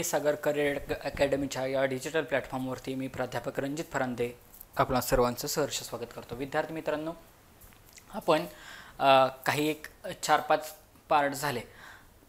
के सागर career अकॅडमीच्या या digital प्लॅटफॉर्मवरती मी प्राध्यापक रणजित फरांदे आपणा सर्वांचं सहर्ष स्वागत करतो विद्यार्थी मित्रांनो आपण काही एक चार पाच पार्ट झाले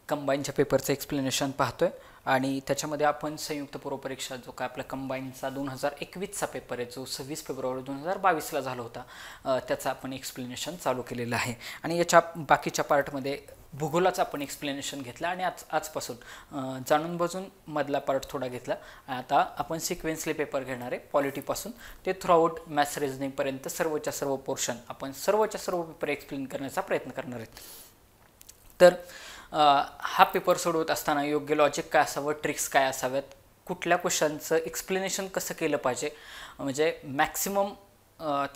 कंबाईनच्या पेपरचं एक्सप्लेनेशन पाहतो आहे आणि त्याच्यामध्ये आपण संयुक्त पूर्वपरीक्षा जो काय आपला कंबाईनचा दोन हजार एकवीसचा पेपर आहे जो सव्वीस फेब्रुवारी दोन हजार बावीसला झाला होता त्याचा आपण एक्सप्लेनेशन चालू केलेलं आहे आणि याच्या बाकीच्या पार्टमध्ये भूगोलाचं आपण एक्सप्लेनेशन घेतलं आणि आज आजपासून जाणून बजून मधला पार्ट थोडा घेतला आता आपण सिक्वेन्सली पेपर घेणार आहे पॉलिटीपासून ते थ्रूआउट मॅथ्स रिजनिंगपर्यंत सर्वच्या सर्व पोर्शन आपण सर्वच्या सर्व पेपर एक्सप्लेन करण्याचा प्रयत्न करणार आहेत तर हा पेपर सोडवत असताना योग्य लॉजिक काय असावं ट्रिक्स काय असाव्यात कुठल्या क्वेश्चनचं एक्सप्लेनेशन कसं केलं पाहिजे म्हणजे मॅक्सिमम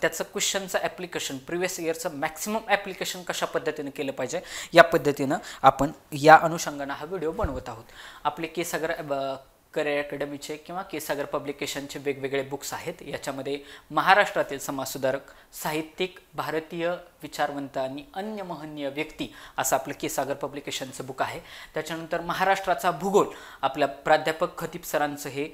त्याचं क्वेश्चनचं ॲप्लिकेशन प्रिव्हियस इयरचं मॅक्सिमम ॲप्लिकेशन कशा पद्धतीनं केलं पाहिजे या पद्धतीनं आपण या अनुषंगानं हा व्हिडिओ बनवत आहोत आपले के करिअर अकॅडमीचे किंवा केसागर पब्लिकेशनचे वेगवेगळे बुक्स आहेत याच्यामध्ये महाराष्ट्रातील समाजसुधारक साहित्यिक भारतीय विचारवंत आणि अन्य महनीय व्यक्ती असं आपलं केसागर पब्लिकेशनचं बुक आहे त्याच्यानंतर महाराष्ट्राचा भूगोल आपल्या प्राध्यापक खतीप सरांचं हे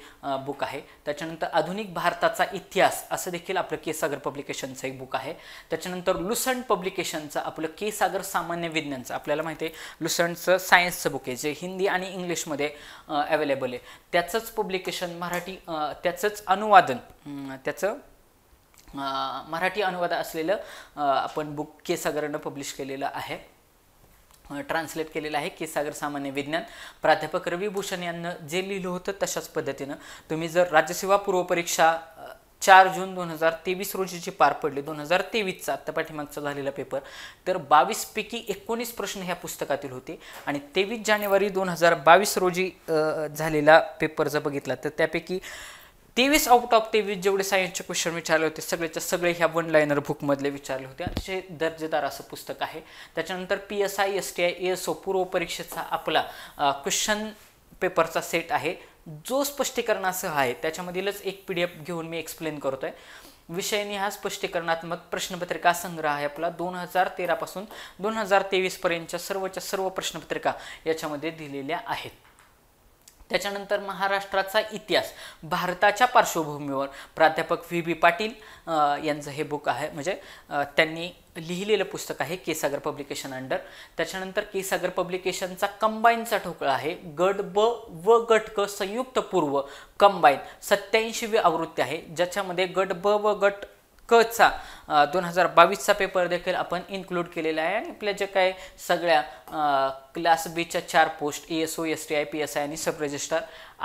बुक आहे त्याच्यानंतर आधुनिक भारताचा इतिहास असं देखील आपलं केसागर पब्लिकेशनचं एक बुक आहे त्याच्यानंतर लुसंट पब्लिकेशनचं आपलं केसागर सामान्य विज्ञानचं आपल्याला माहिती आहे लुसंटचं सायन्सचं बुक आहे जे हिंदी आणि इंग्लिशमध्ये अवेलेबल आहे त्याचंच पब्लिकेशन मराठी त्याचंच अनुवादन त्याचं मराठी अनुवाद असलेलं आपण बुक केसागरनं पब्लिश केलेलं आहे ट्रान्सलेट केलेलं आहे केसागर सामान्य विज्ञान प्राध्यापक रविभूषण यांना जे लिहिलं होतं तशाच पद्धतीनं तुम्ही जर राज्यसेवा पूर्वपरीक्षा चार जून दोन हजार तेवीस रोजीची पार पडली दोन हजार तेवीसचा आत्ता पाठीमागचा झालेला पेपर तर बावीसपैकी एकोणीस प्रश्न ह्या पुस्तकातील होते आणि तेवीस जानेवारी दोन हजार बावीस रोजी झालेला पेपर जर बघितला तर त्यापैकी तेवीस आउट ऑफ तेवीस जेवढे सायन्सचे क्वेश्चन विचारले होते सगळेच्या सगळे ह्या वन लायनर बुकमधले विचारले होते अतिशय दर्जेदार असं पुस्तक आहे त्याच्यानंतर P S I S T I S O पूर्व परीक्षेचा आपला क्वेश्चन पेपरचा सेट आहे जो स्पष्टीकरणासह आहे त्याच्यामधीलच एक पी डी एफ घेऊन मी एक्सप्लेन करतो आहे विषयनी हा स्पष्टीकरणात्मक प्रश्नपत्रिका संग्रह आहे आपला दोन हजार तेरापासून दोन हजार तेवीसपर्यंतच्या सर्वच्या सर्व प्रश्नपत्रिका याच्यामध्ये दिलेल्या आहेत त्याच्यानंतर महाराष्ट्राचा इतिहास भारताच्या पार्श्वभूमीवर प्राध्यापक व्ही बी पाटील यांचं हे बुक आहे म्हणजे त्यांनी लिहिलेलं पुस्तक आहे केसागर पब्लिकेशन अंडर त्याच्यानंतर केसागर पब्लिकेशनचा कंबाईनचा ठोकळा आहे गट ब व गट क संयुक्त पूर्व कंबाईन सत्याऐंशीवी आवृत्ती आहे ज्याच्यामध्ये गट ब व गट कचा दोन हजार बावीसचा पेपर देखील आपण इन्क्लूड केलेला आहे आणि आपल्या जे काय सगळ्या क्लास बीच्या चार post E S O S T I P S I आणि सब रजिस्टर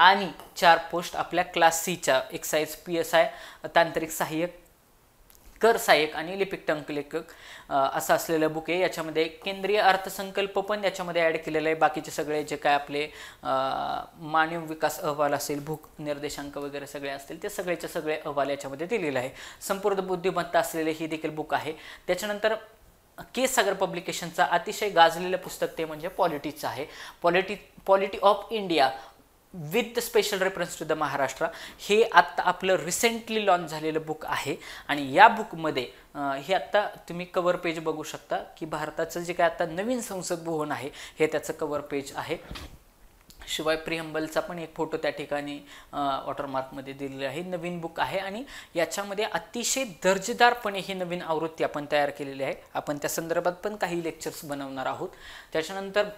आणि चार पोस्ट आपल्या क्लास सीच्या एक्साईज पी एस आय तांत्रिक सहाय्यक कर सहाय्यक आणि लिपिक टंकलेखक असं असलेलं बुक आहे याच्यामध्ये केंद्रीय अर्थसंकल्प पण याच्यामध्ये ॲड केलेलं आहे बाकीचे सगळे जे काय आपले मानव विकास अहवाल असेल भूक निर्देशांक वगैरे सगळे असतील ते सगळेचे सगळे अहवाल याच्यामध्ये दिलेले आहे संपूर्ण बुद्धिमत्ता असलेले ही देखील बुक आहे त्याच्यानंतर के सागर पब्लिकेशनचा अतिशय गाजलेलं पुस्तक ते म्हणजे पॉलिटिक्सचं आहे polity polity of India with the special reference to the Maharashtra हे आत्ता आपलं रिसेंटली लॉन्च झालेलं बुक आहे आणि या बुकमध्ये हे आत्ता तुम्ही कवर पेज बघू शकता की भारताचं जे काय आत्ता नवीन संसद भवन आहे हे त्याचं कवर पेज आहे शिवाय प्रियंबलचा पण एक फोटो त्या ठिकाणी वॉटरमार्कमध्ये दिलेला आहे नवीन बुक आहे आणि याच्यामध्ये अतिशय दर्जेदारपणे ही नवीन आवृत्ती आपण तयार केलेली आहे आपण त्या संदर्भात पण काही लेक्चर्स बनवणार आहोत त्याच्यानंतर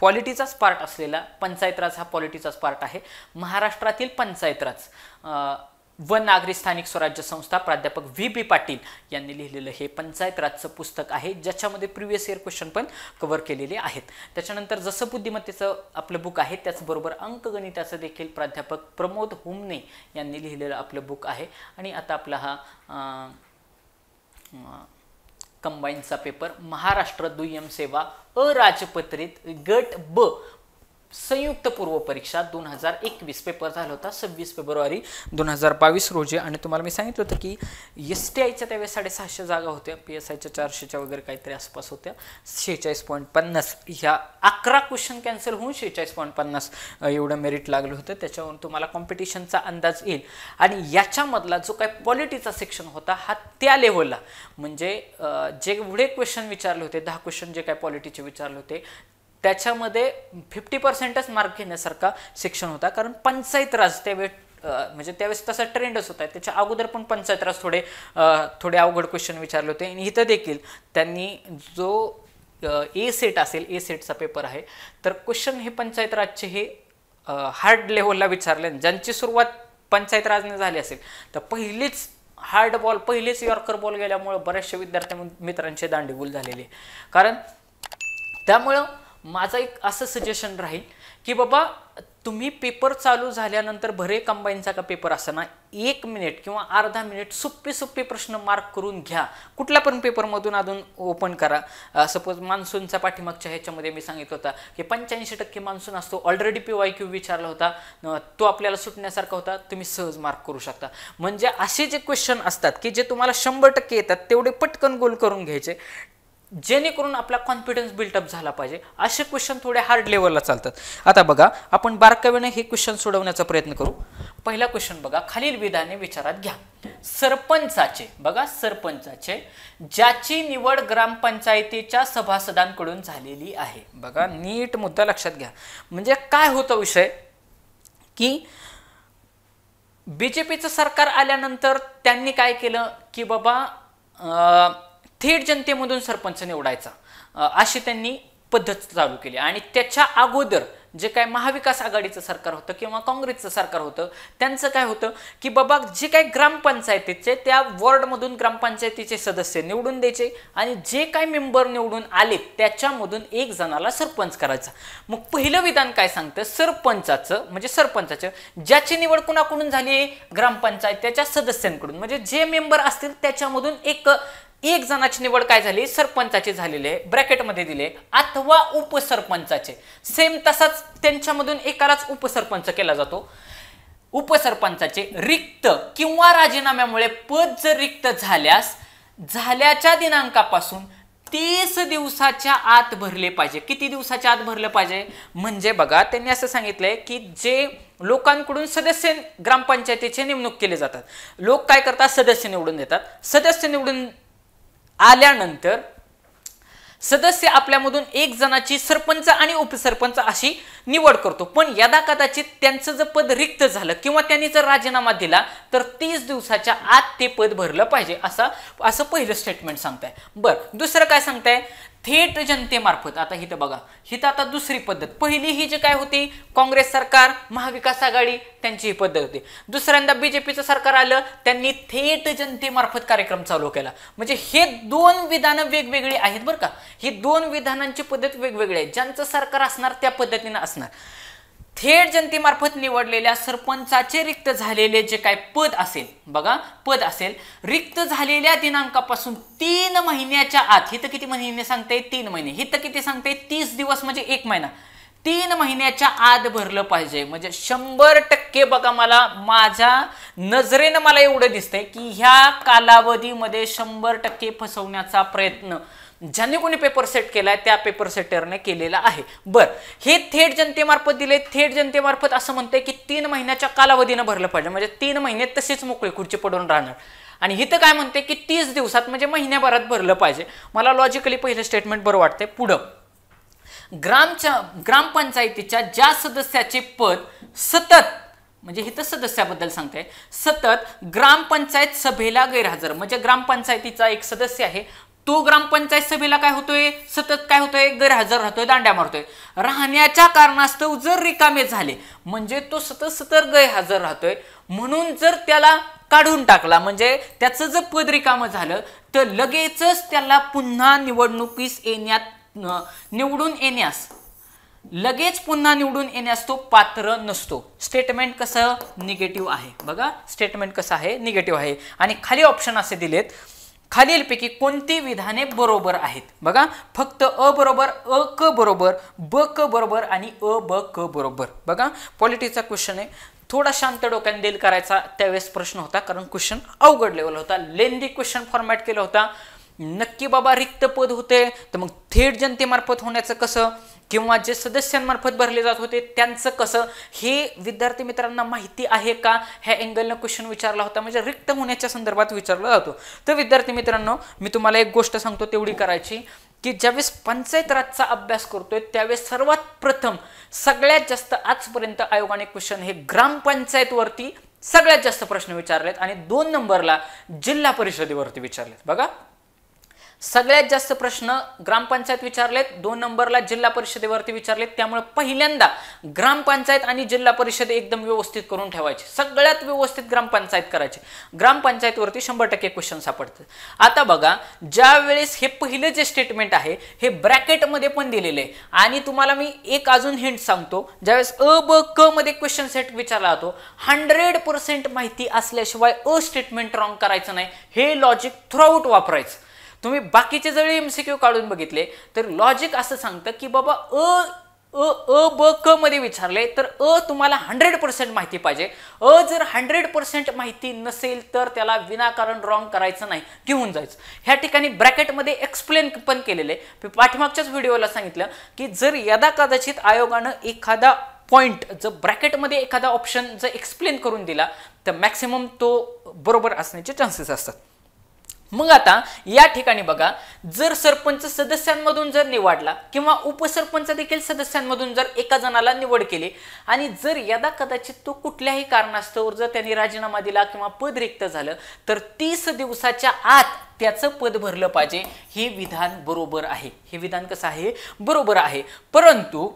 पॉलिटीचाच पार्ट असलेला पंचायतराज हा पॉलिटीचाच पार्ट आहे महाराष्ट्रातील पंचायतराज राज व नागरी स्थानिक स्वराज्य संस्था प्राध्यापक व्ही बी पाटील यांनी लिहिलेलं हे पंचायतराजचं पुस्तक आहे ज्याच्यामध्ये प्रिव्हियस इयर क्वेश्चन पण कवर केलेले आहेत त्याच्यानंतर जसं बुद्धिमत्तेचं आपलं बुक आहे त्याचबरोबर अंकगणिताचं देखील प्राध्यापक प्रमोद हुमने यांनी लिहिलेलं आपलं बुक आहे आणि आता आपला हा कंबाईनचा पेपर महाराष्ट्र दुय्यम सेवा अराजपत्रित गट ब संयुक्त पूर्व परीक्षा दोन हजार एकवीस पेपर झाला होता सव्वीस फेब्रुवारी दोन हजार बावीस रोजी आणि तुम्हाला मी सांगितलं होतं की एस टी आयच्या त्यावेळेस साडेसहाशे जागा होत्या पी एस आयच्या चारशेच्या वगैरे काहीतरी आसपास होत्या शेहेचाळीस पॉईंट पन्नास ह्या अकरा क्वेश्चन कॅन्सल होऊन शेहेचाळीस पॉईंट पन्नास एवढं मेरिट लागलं होतं त्याच्यावरून तुम्हाला कॉम्पिटिशनचा अंदाज येईल आणि याच्यामधला जो काही पॉलिटीचा सेक्शन होता हा त्या लेवलला म्हणजे जेवढे क्वेश्चन विचारले होते दहा क्वेश्चन जे काय पॉलिटीचे विचारले होते त्याच्यामध्ये फिफ्टी पर्सेंटच मार्क घेण्यासारखा शिक्षण होता कारण पंचायत राज त्यावेळेस म्हणजे त्यावेळेस तसा ट्रेंडच होता त्याच्या अगोदर पण पंचायत राज थोडे थोडे अवघड क्वेश्चन विचारले होते आणि इथं देखील त्यांनी जो ए सेट असेल ए सेटचा पेपर आहे तर क्वेश्चन हे पंचायत राजचे हे हार्ड लेवलला विचारले ज्यांची सुरुवात पंचायत राजने झाली असेल तर पहिलीच हार्ड बॉल पहिलेच यॉर्कर बॉल गेल्यामुळं बऱ्याचशा विद्यार्थ्यां मित्रांचे दांडेगुल झालेले कारण त्यामुळं माझा एक असं सजेशन राहील की बाबा तुम्ही पेपर चालू झाल्यानंतर भरे कंबाईनचा का पेपर असताना एक मिनिट किंवा अर्धा मिनिट सुप्पे सुप्पे प्रश्न मार्क करून घ्या कुठल्या पण पेपरमधून अजून ओपन करा सपोज मान्सूनचा पाठीमागच्या ह्याच्यामध्ये मी सांगित होता की पंच्याऐंशी टक्के मान्सून असतो ऑलरेडी पी वाय क्यू विचारला होता तो आपल्याला सुटण्यासारखा होता तुम्ही सहज मार्क करू शकता म्हणजे असे जे क्वेश्चन असतात की जे तुम्हाला शंभर टक्के येतात तेवढे पटकन गोल करून घ्यायचे जेणेकरून आपला कॉन्फिडन्स बिल्डअप झाला पाहिजे असे क्वेश्चन थोडे हार्ड लेवलला चालतात आता बघा आपण बारकाव्याने हे क्वेश्चन सोडवण्याचा प्रयत्न करू पहिला क्वेश्चन बघा खालील विधाने विचारात घ्या सरपंचाचे बघा सरपंचाचे ज्याची निवड ग्रामपंचायतीच्या सभासदांकडून झालेली आहे बघा नीट मुद्दा लक्षात घ्या म्हणजे काय होतं विषय की बी जे सरकार आल्यानंतर त्यांनी काय केलं की बाबा थेट जनतेमधून सरपंच निवडायचा अशी त्यांनी पद्धत चालू केली आणि त्याच्या अगोदर जे काय महाविकास आघाडीचं सरकार होतं किंवा काँग्रेसचं सरकार होतं त्यांचं काय होतं की बाबा जे काय ग्रामपंचायतीचे त्या वॉर्डमधून ग्रामपंचायतीचे सदस्य निवडून द्यायचे आणि जे काय मेंबर निवडून आले त्याच्यामधून एक जणाला सरपंच करायचा मग पहिलं विधान काय सांगतं सरपंचाचं म्हणजे सरपंचाचं ज्याची निवड कुणाकडून झाली ग्रामपंचायत त्याच्या सदस्यांकडून म्हणजे जे मेंबर असतील त्याच्यामधून एक एक जणाची निवड काय झाली सरपंचाचे झालेले आहे ब्रॅकेटमध्ये दिले अथवा उपसरपंचाचे सेम तसाच त्यांच्यामधून एकालाच उपसरपंच केला जातो उपसरपंचाचे रिक्त किंवा राजीनाम्यामुळे पद जर रिक्त झाल्यास झाल्याच्या दिनांकापासून तीस दिवसाच्या आत भरले पाहिजे किती दिवसाच्या आत भरलं पाहिजे म्हणजे बघा त्यांनी असं सांगितलंय की जे लोकांकडून सदस्य ग्रामपंचायतीचे नेमणूक केले जातात लोक काय करतात सदस्य निवडून देतात सदस्य निवडून आल्यानंतर सदस्य आपल्यामधून एक जणाची सरपंच आणि उपसरपंच अशी निवड करतो पण यदा कदाचित त्यांचं जर पद रिक्त झालं किंवा त्यांनी जर राजीनामा दिला तर तीस दिवसाच्या आत ते पद भरलं पाहिजे असं असं पहिलं स्टेटमेंट सांगताय बरं दुसरं काय सांगताय थेट जनतेमार्फत आता हिथं बघा हिथं आता दुसरी पद्धत पहिली ही जी काय होती काँग्रेस सरकार महाविकास आघाडी त्यांची ही पद्धत होती दुसऱ्यांदा बीजेपीचं सरकार आलं त्यांनी थेट जनतेमार्फत कार्यक्रम चालू केला म्हणजे हे दोन विधानं वेगवेगळी आहेत बरं का ही दोन विधानांची पद्धत वेगवेगळी आहे ज्यांचं सरकार असणार त्या पद्धतीनं असणार थेट जनतेमार्फत निवडलेल्या सरपंचाचे रिक्त झालेले जे काय पद असेल बघा पद असेल रिक्त झालेल्या दिनांकापासून तीन महिन्याच्या आत हिथं किती महिने सांगते तीन महिने हिथं किती सांगते तीस दिवस म्हणजे एक महिना तीन महिन्याच्या आत भरलं पाहिजे म्हणजे शंभर टक्के बघा मला माझ्या नजरेनं मला एवढं दिसतंय की ह्या कालावधीमध्ये शंभर टक्के फसवण्याचा प्रयत्न ज्यांनी कोणी पेपर सेट केलाय त्या पेपर सेटरने केलेला आहे बर हे थेट जनतेमार्फत दिले थेट जनतेमार्फत असं म्हणतंय की तीन महिन्याच्या कालावधीनं भरलं पाहिजे म्हणजे तीन महिने तसेच मोकळी खुर्ची पडून राहणार आणि इथं काय म्हणते की तीस दिवसात म्हणजे महिन्याभरात भरलं पाहिजे मला लॉजिकली पहिलं स्टेटमेंट बरं वाटतंय पुढं ग्रामच्या ग्रामपंचायतीच्या ज्या सदस्याचे पद सतत म्हणजे हिथं सदस्याबद्दल सांगते सतत ग्रामपंचायत सभेला गैरहजर म्हणजे ग्रामपंचायतीचा एक सदस्य आहे तो ग्रामपंचायत सभेला काय होतोय सतत काय होतोय गैरहजर राहतोय दांड्या मारतोय राहण्याच्या कारणास्तव जर रिकामे झाले म्हणजे तो सतत सतत गैरहजर राहतोय म्हणून जर त्याला काढून टाकला म्हणजे त्याचं जर पद रिकामं झालं तर लगेचच त्याला पुन्हा निवडणुकीस येण्यात निवडून येण्यास लगेच पुन्हा निवडून येण्यास तो पात्र नसतो स्टेटमेंट कसं निगेटिव्ह आहे बघा स्टेटमेंट कसं आहे निगेटिव्ह आहे आणि खाली ऑप्शन असे दिलेत खालीलपैकी कोणती विधाने बरोबर आहेत बघा फक्त अ बरोबर अ क बरोबर ब क बरोबर आणि अ ब क बरोबर बघा पॉलिटीचा क्वेश्चन आहे थोडा शांत डोक्याने डील करायचा त्यावेळेस प्रश्न होता कारण क्वेश्चन अवघड लेवल होता लेंदी क्वेश्चन फॉर्मॅट केला होता नक्की बाबा रिक्त पद होते तर मग थेट जनतेमार्फत होण्याचं कसं किंवा जे सदस्यांमार्फत भरले जात होते त्यांचं कसं हे विद्यार्थी मित्रांना माहिती आहे का ह्या एंगलनं क्वेश्चन विचारला होता म्हणजे रिक्त होण्याच्या संदर्भात विचारला जातो तर विद्यार्थी मित्रांनो मी तुम्हाला एक गोष्ट सांगतो तेवढी करायची की ज्यावेळेस पंचायत राजचा अभ्यास करतोय त्यावेळेस सर्वात प्रथम सगळ्यात जास्त आजपर्यंत आयोगाने क्वेश्चन हे ग्रामपंचायतवरती सगळ्यात जास्त प्रश्न विचारलेत आणि दोन नंबरला जिल्हा परिषदेवरती विचारलेत बघा सगळ्यात जास्त प्रश्न ग्रामपंचायत विचारलेत दोन नंबरला जिल्हा परिषदेवरती विचारलेत त्यामुळे पहिल्यांदा ग्रामपंचायत आणि जिल्हा परिषद एकदम व्यवस्थित करून ठेवायची सगळ्यात व्यवस्थित ग्रामपंचायत करायची ग्रामपंचायतवरती शंभर टक्के क्वेश्चन सापडतात आता बघा ज्यावेळेस हे पहिलं जे स्टेटमेंट आहे हे ब्रॅकेटमध्ये पण दिलेलं आहे आणि तुम्हाला मी एक अजून हिंट सांगतो ज्यावेळेस अ ब क मध्ये क्वेश्चन सेट विचारला जातो हंड्रेड पर्सेंट माहिती असल्याशिवाय अ स्टेटमेंट रॉंग करायचं नाही हे लॉजिक थ्रूआउट वापरायचं तुम्ही बाकीचे जर एम सी क्यू काढून बघितले तर लॉजिक असं सांगतं की बाबा अ अ अ ब क मध्ये विचारले तर अ तुम्हाला हंड्रेड पर्सेंट माहिती पाहिजे अ जर हंड्रेड पर्सेंट माहिती नसेल तर त्याला विनाकारण रॉंग करायचं नाही घेऊन जायचं ह्या ठिकाणी ब्रॅकेटमध्ये एक्सप्लेन पण केलेले पाठीमागच्याच व्हिडिओला सांगितलं की जर यदा कदाचित आयोगानं एखादा पॉईंट जर ब्रॅकेटमध्ये एखादा ऑप्शन जर एक्सप्लेन करून दिला तर मॅक्सिमम तो बरोबर असण्याचे चान्सेस असतात मग आता या ठिकाणी बघा जर सरपंच सदस्यांमधून जर निवडला किंवा उपसरपंच देखील सदस्यांमधून जर एका जणाला निवड केली आणि जर यदा कदाचित तो कुठल्याही कारणास्तव जर त्यांनी राजीनामा दिला किंवा पद रिक्त झालं तर तीस दिवसाच्या आत त्याचं पद भरलं पाहिजे हे विधान बरोबर आहे हे विधान कसं आहे बरोबर आहे परंतु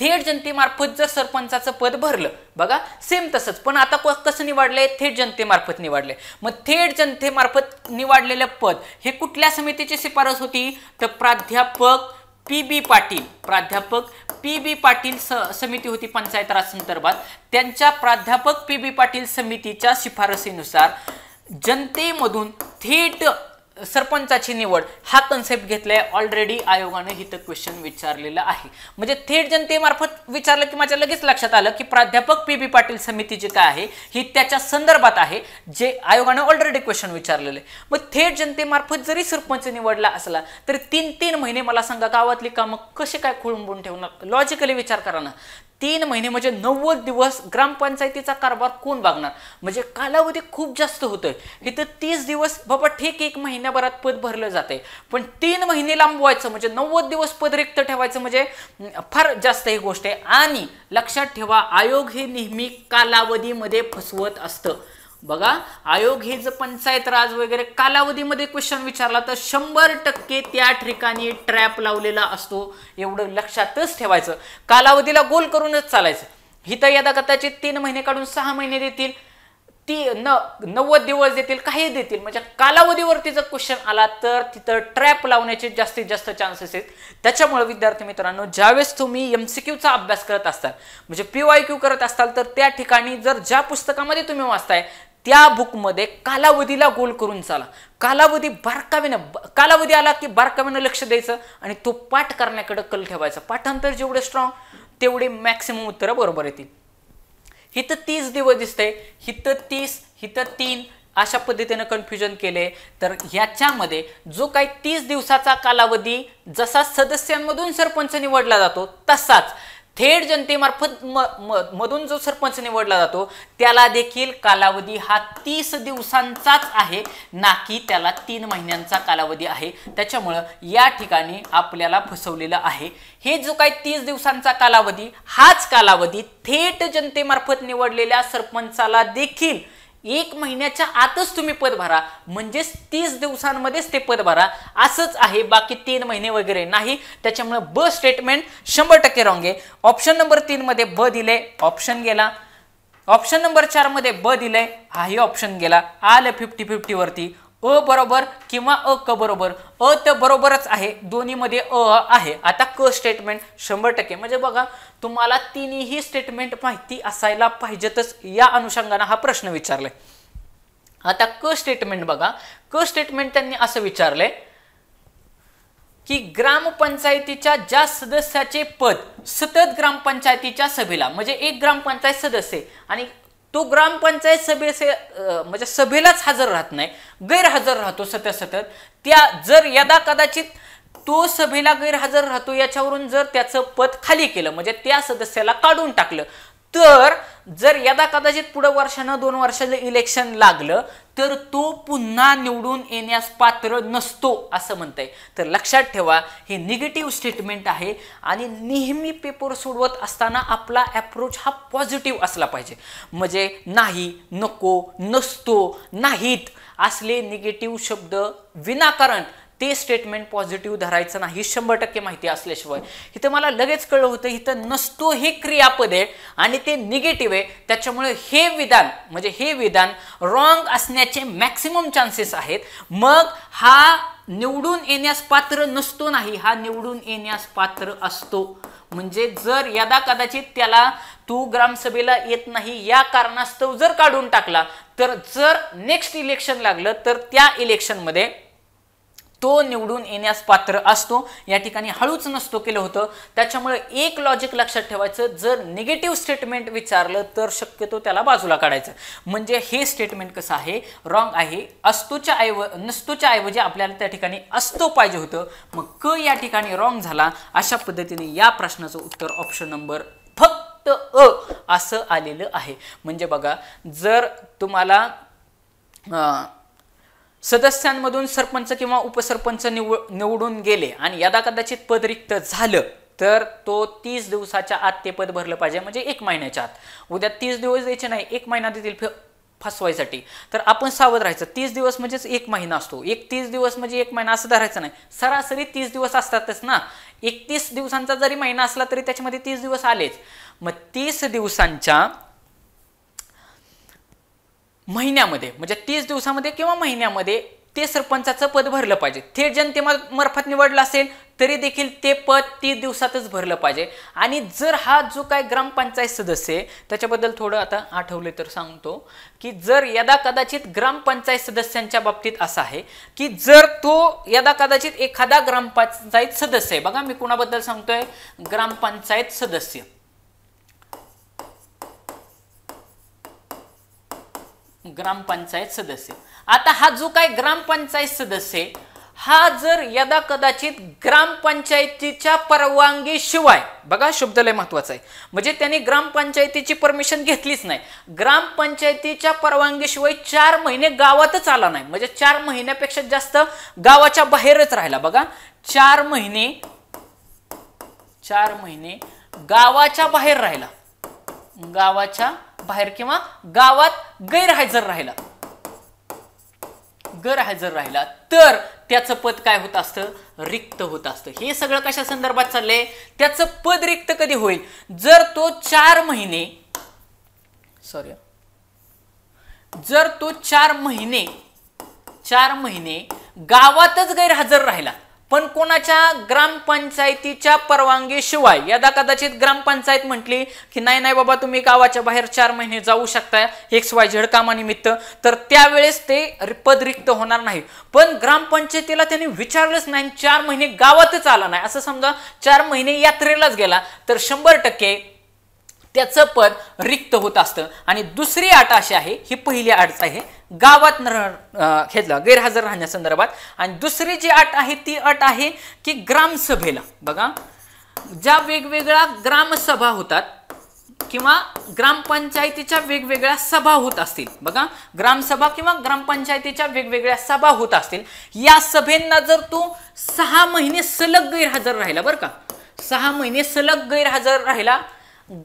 थेट जनतेमार्फत जर सरपंचाचं पद भरलं बघा सेम तसंच पण आता कसं निवडलंय थेट जनतेमार्फत निवडले मग थेट जनतेमार्फत निवडलेलं पद हे कुठल्या समितीची शिफारस होती तर प्राध्यापक पी बी पाटील प्राध्यापक पी बी पाटील स समिती होती पंचायत राज संदर्भात त्यांच्या प्राध्यापक पी बी पाटील समितीच्या शिफारसीनुसार जनतेमधून थेट सरपंचाची निवड हा कन्सेप्ट घेतलाय ऑलरेडी आयोगाने हित क्वेश्चन विचारलेलं आहे म्हणजे थेट जनतेमार्फत विचारलं की माझ्या लगेच लक्षात आलं की प्राध्यापक पी बी पाटील समिती जी काय आहे ही त्याच्या संदर्भात आहे जे आयोगाने ऑलरेडी क्वेश्चन विचारलेले आहे मग थेट जनतेमार्फत जरी सरपंच निवडला असला तरी तीन तीन महिने मला सांगा गावातली कामं कशी काय खुळंबून ठेवणार लॉजिकली विचार करा ना तीन महिने म्हणजे नव्वद दिवस ग्रामपंचायतीचा कारभार कोण बघणार म्हणजे कालावधी खूप जास्त होतोय इथं तीस दिवस बाबा ठीक एक महिन्याभरात पद भरलं आहे पण तीन महिने लांबवायचं म्हणजे नव्वद दिवस पद रिक्त ठेवायचं म्हणजे फार जास्त ही गोष्ट आहे आणि लक्षात ठेवा आयोग हे नेहमी कालावधीमध्ये फसवत असतं बघा आयोग हे जर पंचायत राज वगैरे कालावधीमध्ये क्वेश्चन विचारला तर शंभर टक्के त्या ठिकाणी ट्रॅप लावलेला असतो एवढं लक्षातच ठेवायचं कालावधीला गोल करूनच चालायचं हिथं यदा कदाचित तीन महिने काढून सहा महिने देतील ती न नव्वद दिवस देतील काही देतील म्हणजे कालावधीवरती जर क्वेश्चन आला तर तिथं ट्रॅप लावण्याचे जास्तीत जास्त चान्सेस आहेत त्याच्यामुळे विद्यार्थी मित्रांनो ज्यावेळेस तुम्ही एम सी क्यूचा अभ्यास करत असाल म्हणजे पी वाय क्यू करत असाल तर त्या ठिकाणी जर ज्या पुस्तकामध्ये तुम्ही वाचताय त्या बुकमध्ये कालावधीला गोल करून चाला कालावधी बारकावीनं कालावधी आला की बारकावीनं लक्ष द्यायचं आणि तो पाठ करण्याकडे कल ठेवायचा पाठांतर जेवढे स्ट्रॉंग तेवढे मॅक्सिमम उत्तरं बरोबर येतील हिथं तीस दिवस दिसते हित तीस हिथं तीन अशा पद्धतीनं कन्फ्युजन केले तर ह्याच्यामध्ये जो काही तीस दिवसाचा कालावधी जसा सदस्यांमधून सरपंच निवडला जातो तसाच थेट जनतेमार्फत म, मधून जो सरपंच निवडला जातो त्याला देखील कालावधी हा तीस दिवसांचाच आहे ना की त्याला तीन महिन्यांचा कालावधी आहे त्याच्यामुळं या ठिकाणी आपल्याला फसवलेलं आहे हे जो काही तीस दिवसांचा कालावधी हाच कालावधी थेट जनतेमार्फत निवडलेल्या सरपंचाला देखील एक महिन्याच्या आतच तुम्ही पद भरा म्हणजेच तीस दिवसांमध्येच ते पद भरा असंच आहे बाकी तीन महिने वगैरे नाही त्याच्यामुळे ब स्टेटमेंट शंभर टक्के रॉंग आहे ऑप्शन नंबर तीनमध्ये ब दिले ऑप्शन गेला ऑप्शन नंबर चारमध्ये ब दिलंय हाही ऑप्शन गेला आलं फिफ्टी फिफ्टीवरती अ बरोबर किंवा अ क बरोबर अ तर बरोबरच आहे दोन्हीमध्ये अ आहे आता क स्टेटमेंट शंभर टक्के म्हणजे बघा तुम्हाला तिन्ही स्टेटमेंट माहिती असायला पाहिजेतच या अनुषंगाने हा प्रश्न विचारलाय आता क स्टेटमेंट बघा क स्टेटमेंट त्यांनी असं विचारलंय की ग्रामपंचायतीच्या ज्या सदस्याचे पद सतत ग्रामपंचायतीच्या सभेला म्हणजे एक ग्रामपंचायत सदस्य आणि तो ग्रामपंचायत सभेचे म्हणजे सभेलाच हजर राहत नाही गैरहजर राहतो सतत सतत त्या जर यदा कदाचित तो सभेला गैरहजर राहतो याच्यावरून जर त्याचं पद खाली केलं म्हणजे त्या सदस्याला काढून टाकलं तर जर यदा कदाचित पुढं वर्षानं दोन वर्षाचं इलेक्शन लागलं तर तो पुन्हा निवडून येण्यास पात्र नसतो असं म्हणत आहे तर लक्षात ठेवा हे निगेटिव्ह स्टेटमेंट आहे आणि नेहमी पेपर सोडवत असताना आपला ॲप्रोच हा पॉझिटिव्ह असला पाहिजे म्हणजे नाही नको नसतो नाहीत असले निगेटिव्ह शब्द विनाकारण ते स्टेटमेंट पॉझिटिव्ह धरायचं नाही शंभर टक्के माहिती असल्याशिवाय इथं मला लगेच कळलं होतं इथं नसतो हे क्रियापद आहे आणि ते निगेटिव्ह आहे त्याच्यामुळे हे विधान म्हणजे हे विधान रॉंग असण्याचे मॅक्सिमम चान्सेस आहेत मग हा निवडून येण्यास पात्र नसतो नाही हा निवडून येण्यास पात्र असतो म्हणजे जर यदा कदाचित त्याला तू ग्रामसभेला येत नाही या कारणास्तव जर काढून टाकला तर जर नेक्स्ट इलेक्शन लागलं तर त्या इलेक्शनमध्ये तो निवडून येण्यास पात्र असतो या ठिकाणी हळूच नसतो केलं होतं त्याच्यामुळे एक लॉजिक लक्षात ठेवायचं जर निगेटिव्ह स्टेटमेंट विचारलं तर शक्यतो त्याला बाजूला काढायचं म्हणजे हे स्टेटमेंट कसं आहे रॉंग आहे असतोच्या ऐव नसतोच्या ऐवजी आपल्याला त्या ठिकाणी असतो पाहिजे होतं मग क या ठिकाणी रॉंग झाला अशा पद्धतीने या प्रश्नाचं उत्तर ऑप्शन नंबर फक्त अ असं आलेलं आहे म्हणजे बघा जर तुम्हाला सदस्यांमधून सरपंच किंवा उपसरपंच निवड निवडून गेले आणि यदा कदाचित पद रिक्त झालं तर तो तीस दिवसाच्या आत ते पद भरलं पाहिजे म्हणजे एक महिन्याच्या आत उद्या तीस दिवस द्यायचे नाही एक महिना देतील फसवायसाठी तर आपण सावध राहायचं तीस दिवस म्हणजेच एक महिना असतो एक तीस दिवस म्हणजे एक महिना असं धरायचं नाही सरासरी तीस दिवस असतातच ना एकतीस दिवसांचा जरी महिना असला तरी त्याच्यामध्ये तीस दिवस आलेच मग तीस दिवसांच्या महिन्यामध्ये म्हणजे तीस दिवसामध्ये किंवा महिन्यामध्ये ते सरपंचाचं पद भरलं पाहिजे थेट जनतेमार्फत निवडलं असेल तरी देखील ते पद तीस दिवसातच भरलं पाहिजे आणि जर हा जो काय ग्रामपंचायत सदस्य आहे त्याच्याबद्दल थोडं आता आठवले तर सांगतो की जर यदा कदाचित ग्रामपंचायत सदस्यांच्या बाबतीत असं आहे की जर तो यदा कदाचित एखादा ग्रामपंचायत सदस्य आहे बघा मी कुणाबद्दल सांगतोय ग्रामपंचायत सदस्य ग्रामपंचायत सदस्य आता हा जो काय ग्रामपंचायत सदस्य हा जर यदा कदाचित ग्रामपंचायतीच्या शिवाय बघा शब्द लय महत्वाचा आहे म्हणजे त्यांनी ग्रामपंचायतीची परमिशन घेतलीच नाही ग्रामपंचायतीच्या परवानगीशिवाय चार महिने गावातच आला नाही म्हणजे चार महिन्यापेक्षा जास्त गावाच्या बाहेरच राहिला बघा चार महिने चार महिने गावाच्या बाहेर राहिला गावाच्या बाहेर किंवा गावात गैरहजर राहिला गैरहजर राहिला तर त्याचं पद काय होत असतं रिक्त होत असतं हे सगळं कशा संदर्भात चाललंय त्याचं पद रिक्त कधी होईल जर तो चार महिने सॉरी जर तो चार महिने चार महिने गावातच गैरहजर राहिला पण कोणाच्या ग्रामपंचायतीच्या परवानगीशिवाय यदा कदाचित ग्रामपंचायत म्हटली की नाही नाही बाबा तुम्ही गावाच्या बाहेर चार महिने जाऊ शकता एक्स वाय झेड कामानिमित्त तर त्यावेळेस ते पद रिक्त होणार नाही पण ग्रामपंचायतीला त्यांनी विचारलंच नाही चार महिने गावातच आला नाही असं समजा चार महिने यात्रेलाच गेला तर शंभर टक्के त्याचं पद रिक्त होत असतं आणि दुसरी अट अशी आहे ही पहिली अट आहे गावात न घेतलं गैरहजर राहण्यासंदर्भात आणि दुसरी जी अट आहे ती अट आहे की ग्रामसभेला बघा ज्या वेगवेगळ्या ग्रामसभा होतात किंवा ग्रामपंचायतीच्या वेगवेगळ्या सभा होत असतील बघा ग्रामसभा किंवा ग्रामपंचायतीच्या वेगवेगळ्या सभा होत असतील या सभेंना जर तो सहा महिने सलग गैरहजर राहिला बरं का सहा महिने सलग गैरहजर राहिला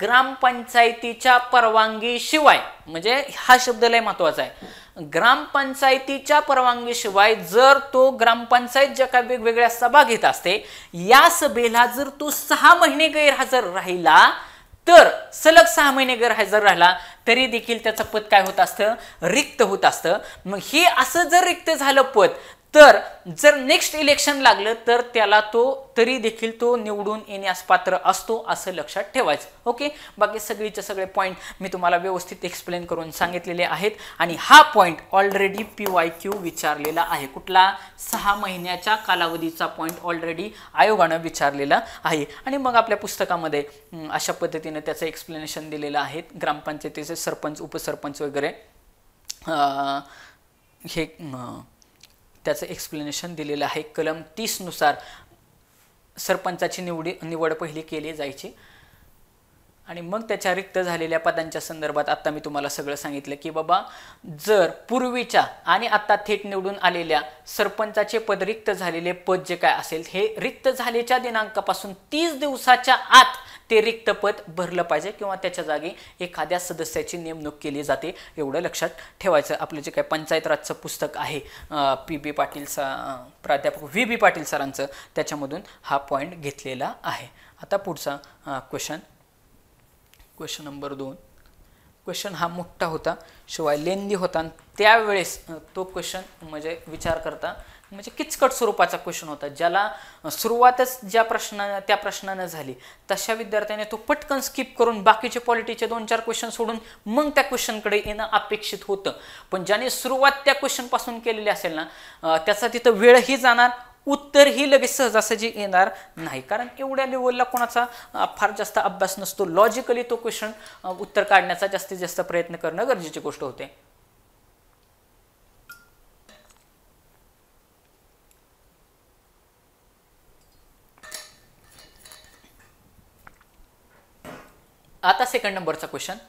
ग्रामपंचायतीच्या परवानगीशिवाय म्हणजे हा शब्द लय महत्वाचा आहे ग्रामपंचायतीच्या परवानगीशिवाय जर तो ग्रामपंचायत ज्या काही वेगवेगळ्या सभा घेत असते या सभेला जर तो सहा महिने गैरहजर राहिला तर सलग सहा महिने गैरहजर राहिला तरी देखील त्याचं पद काय होत असतं रिक्त होत असतं मग हे असं जर रिक्त झालं पद तर जर नेक्स्ट इलेक्शन लागलं तर त्याला तो तरी देखील तो निवडून येण्यास पात्र असतो असं लक्षात ठेवायचं ओके बाकी सगळीचे सगळे पॉईंट मी तुम्हाला व्यवस्थित एक्सप्लेन करून सांगितलेले आहेत आणि हा point already P Y Q विचारलेला आहे कुठला सहा महिन्याच्या कालावधीचा पॉईंट ऑलरेडी आयोगानं विचारलेला आहे आणि मग आपल्या पुस्तकामध्ये अशा पद्धतीनं त्याचं एक्सप्लेनेशन दिलेलं आहे ग्रामपंचायतीचे सरपंच उपसरपंच वगैरे हे त्याचं एक्सप्लेनेशन दिलेलं आहे कलम तीसनुसार सरपंचाची निवडी निवड पहिली केली जायची आणि मग त्याच्या रिक्त झालेल्या पदांच्या संदर्भात आत्ता मी तुम्हाला सगळं सांगितलं की बाबा जर पूर्वीच्या आणि आत्ता थेट निवडून आलेल्या सरपंचाचे पद रिक्त झालेले पद जे काय असेल हे रिक्त झालेच्या दिनांकापासून तीस दिवसाच्या आत ते रिक्त पद भरलं पाहिजे किंवा त्याच्या जागी एखाद्या सदस्याची नेमणूक केली जाते एवढं लक्षात ठेवायचं आपलं जे काही पंचायत राजचं पुस्तक आहे पी बी पाटील सा प्राध्यापक व्ही बी पाटील सरांचं त्याच्यामधून हा पॉईंट घेतलेला आहे आता पुढचा क्वेश्चन क्वेश्चन नंबर दोन क्वेश्चन हा मोठा होता शिवाय लेंदी होता आणि त्यावेळेस तो क्वेश्चन म्हणजे विचार करता म्हणजे किचकट स्वरूपाचा क्वेश्चन होता ज्याला सुरुवातच ज्या प्रश्ना त्या प्रश्नानं झाली तशा विद्यार्थ्याने तो पटकन स्किप करून बाकीचे पॉलिटीचे दोन चार क्वेश्चन सोडून मग त्या क्वेश्चनकडे येणं अपेक्षित होतं पण ज्याने सुरुवात त्या क्वेश्चनपासून केलेली असेल ना त्याचा तिथं वेळही जाणार उत्तरही लगेच सहजासहजी येणार नाही कारण एवढ्या लेवलला कोणाचा फार जास्त अभ्यास नसतो लॉजिकली तो क्वेश्चन उत्तर काढण्याचा जास्तीत जास्त प्रयत्न करणं गरजेची गोष्ट होते आता सेकंड नंबरचा क्वेश्चन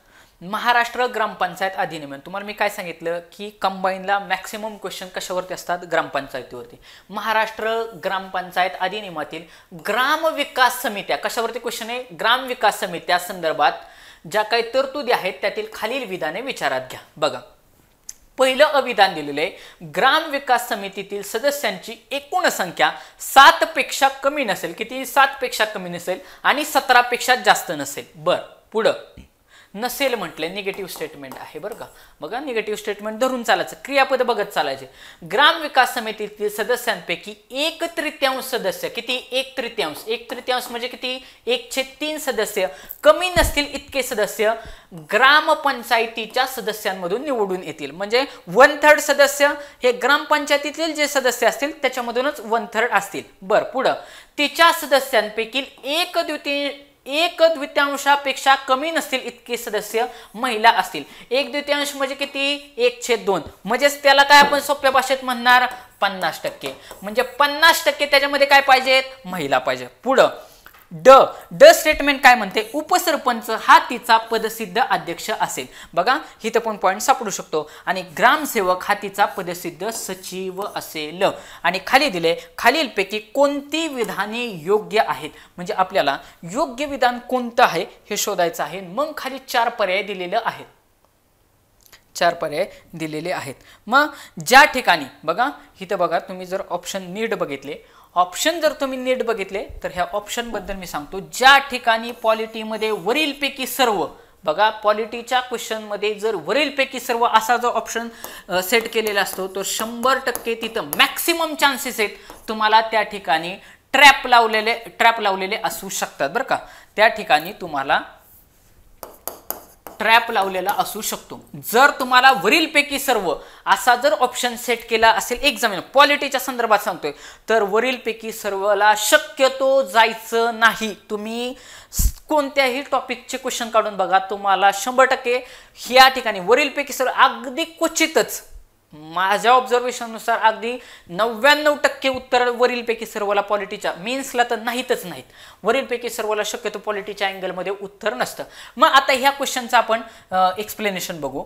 महाराष्ट्र ग्रामपंचायत अधिनियम तुम्हाला मी काय सांगितलं की कंबाईनला मॅक्सिमम क्वेश्चन कशावरती असतात ग्रामपंचायतीवरती महाराष्ट्र ग्रामपंचायत अधिनियमातील ग्राम विकास समित्या कशावरती क्वेश्चन आहे ग्राम विकास समित्या संदर्भात ज्या काही तरतुदी आहेत त्यातील खालील विधाने विचारात घ्या बघा पहिलं अविधान दिलेलं आहे ग्राम विकास समितीतील सदस्यांची एकूण संख्या सातपेक्षा कमी नसेल किती सातपेक्षा कमी नसेल आणि सतरापेक्षा जास्त नसेल बरं पुढं नसेल म्हटलं निगेटिव्ह स्टेटमेंट आहे बरं का बघा निगेटिव्ह स्टेटमेंट धरून चालायचं क्रियापद बघत चालायचे ग्राम विकास समितीतील सदस्यांपैकी एक तृतीयांश सदस्य किती एक तृतीयांश एक तृतीयांश म्हणजे किती एकशे तीन सदस्य कमी नसतील इतके सदस्य ग्रामपंचायतीच्या सदस्यांमधून निवडून येतील म्हणजे वन थर्ड सदस्य हे ग्रामपंचायतीतील जे सदस्य असतील त्याच्यामधूनच वन थर्ड असतील बरं पुढं तिच्या सदस्यांपैकी एक द्वितीय एक द्वितीयांशापेक्षा कमी नसतील इतके सदस्य महिला असतील एक द्वितीयांश म्हणजे किती एक छेद दोन म्हणजेच त्याला काय आपण सोप्या भाषेत म्हणणार पन्नास टक्के म्हणजे पन्नास टक्के त्याच्यामध्ये काय पाहिजेत महिला पाहिजे पुढं ड ड स्टेटमेंट काय म्हणते उपसरपंच हा तिचा पदसिद्ध अध्यक्ष असेल बघा हिथं पण पॉईंट सापडू शकतो आणि ग्रामसेवक हा तिचा पदसिद्ध सचिव असेल आणि खाली दिले खालीलपैकी कोणती विधाने योग्य आहेत म्हणजे आपल्याला योग्य विधान कोणतं आहे हे शोधायचं आहे मग खाली चार पर्याय दिलेले आहेत चार पर्याय दिलेले आहेत मग ज्या ठिकाणी बघा इथं बघा तुम्ही जर ऑप्शन नीट बघितले ऑप्शन जर तुम्ही नीट बघितले तर ह्या ऑप्शनबद्दल मी सांगतो ज्या ठिकाणी पॉलिटीमध्ये वरीलपैकी सर्व बघा पॉलिटीच्या क्वेश्चनमध्ये जर वरीलपैकी सर्व असा जो ऑप्शन सेट केलेला असतो तो शंभर टक्के तिथं मॅक्सिमम चान्सेस आहेत तुम्हाला त्या ठिकाणी ट्रॅप लावलेले ट्रॅप लावलेले असू शकतात बरं का त्या ठिकाणी तुम्हाला ट्रॅप लावलेला असू शकतो जर तुम्हाला वरीलपैकी सर्व असा जर ऑप्शन सेट केला असेल एक्झामिन क्वालिटीच्या संदर्भात सांगतोय तर वरीलपैकी सर्वला शक्यतो जायचं नाही तुम्ही कोणत्याही टॉपिकचे क्वेश्चन काढून बघा तुम्हाला शंभर टक्के या ठिकाणी वरीलपैकी सर्व अगदी क्वचितच माझ्या ऑब्झर्वेशननुसार अगदी नव्याण्णव टक्के उत्तर वरीलपैकी सर्वला पॉलिटीच्या मीन्सला तर नाहीतच नाहीत वरीलपैकी सर्वला शक्यतो पॉलिटीच्या अँगलमध्ये उत्तर नसतं मग आता ह्या क्वेश्चनचं आपण एक्सप्लेनेशन बघू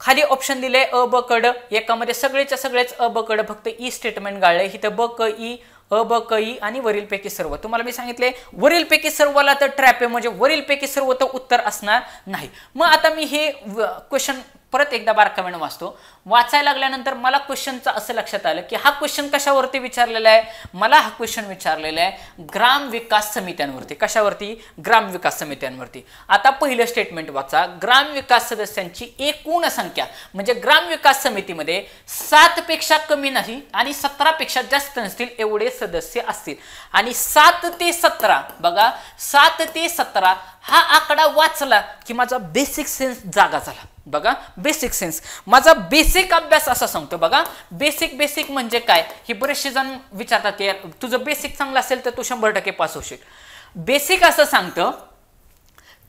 खाली ऑप्शन दिले अ ब कड एकामध्ये सगळेच्या सगळेच अ ब कड फक्त ई स्टेटमेंट गाळले इथं ब क ई अ ब क ई आणि वरीलपैकी सर्व तुम्हाला मी सांगितले वरीलपैकी सर्वला तर ट्रॅप आहे म्हणजे वरीलपैकी सर्व तर उत्तर असणार नाही मग आता मी हे क्वेश्चन परत एकदा बारकावेनं वाचतो वाचायला लागल्यानंतर मला क्वेश्चनचं असं लक्षात आलं की हा क्वेश्चन कशावरती विचारलेला आहे मला हा क्वेश्चन विचारलेला आहे ग्राम विकास समित्यांवरती कशावरती ग्राम विकास समित्यांवरती आता पहिलं स्टेटमेंट वाचा ग्राम विकास सदस्यांची एकूण संख्या म्हणजे ग्राम विकास समितीमध्ये सातपेक्षा कमी नाही आणि सतरापेक्षा जास्त नसतील एवढे सदस्य असतील आणि सात ते सतरा बघा सात ते सतरा हा आकडा वाचला की माझा बेसिक सेन्स जागा झाला बघा बेसिक सेन्स माझा बेसिक अभ्यास असा सांगतो बघा बेसिक बेसिक म्हणजे काय हे बरेचसे जण विचारतात यार तुझं बेसिक चांगलं असेल तर तू शंभर टक्के पास होशील बेसिक असं सांगतं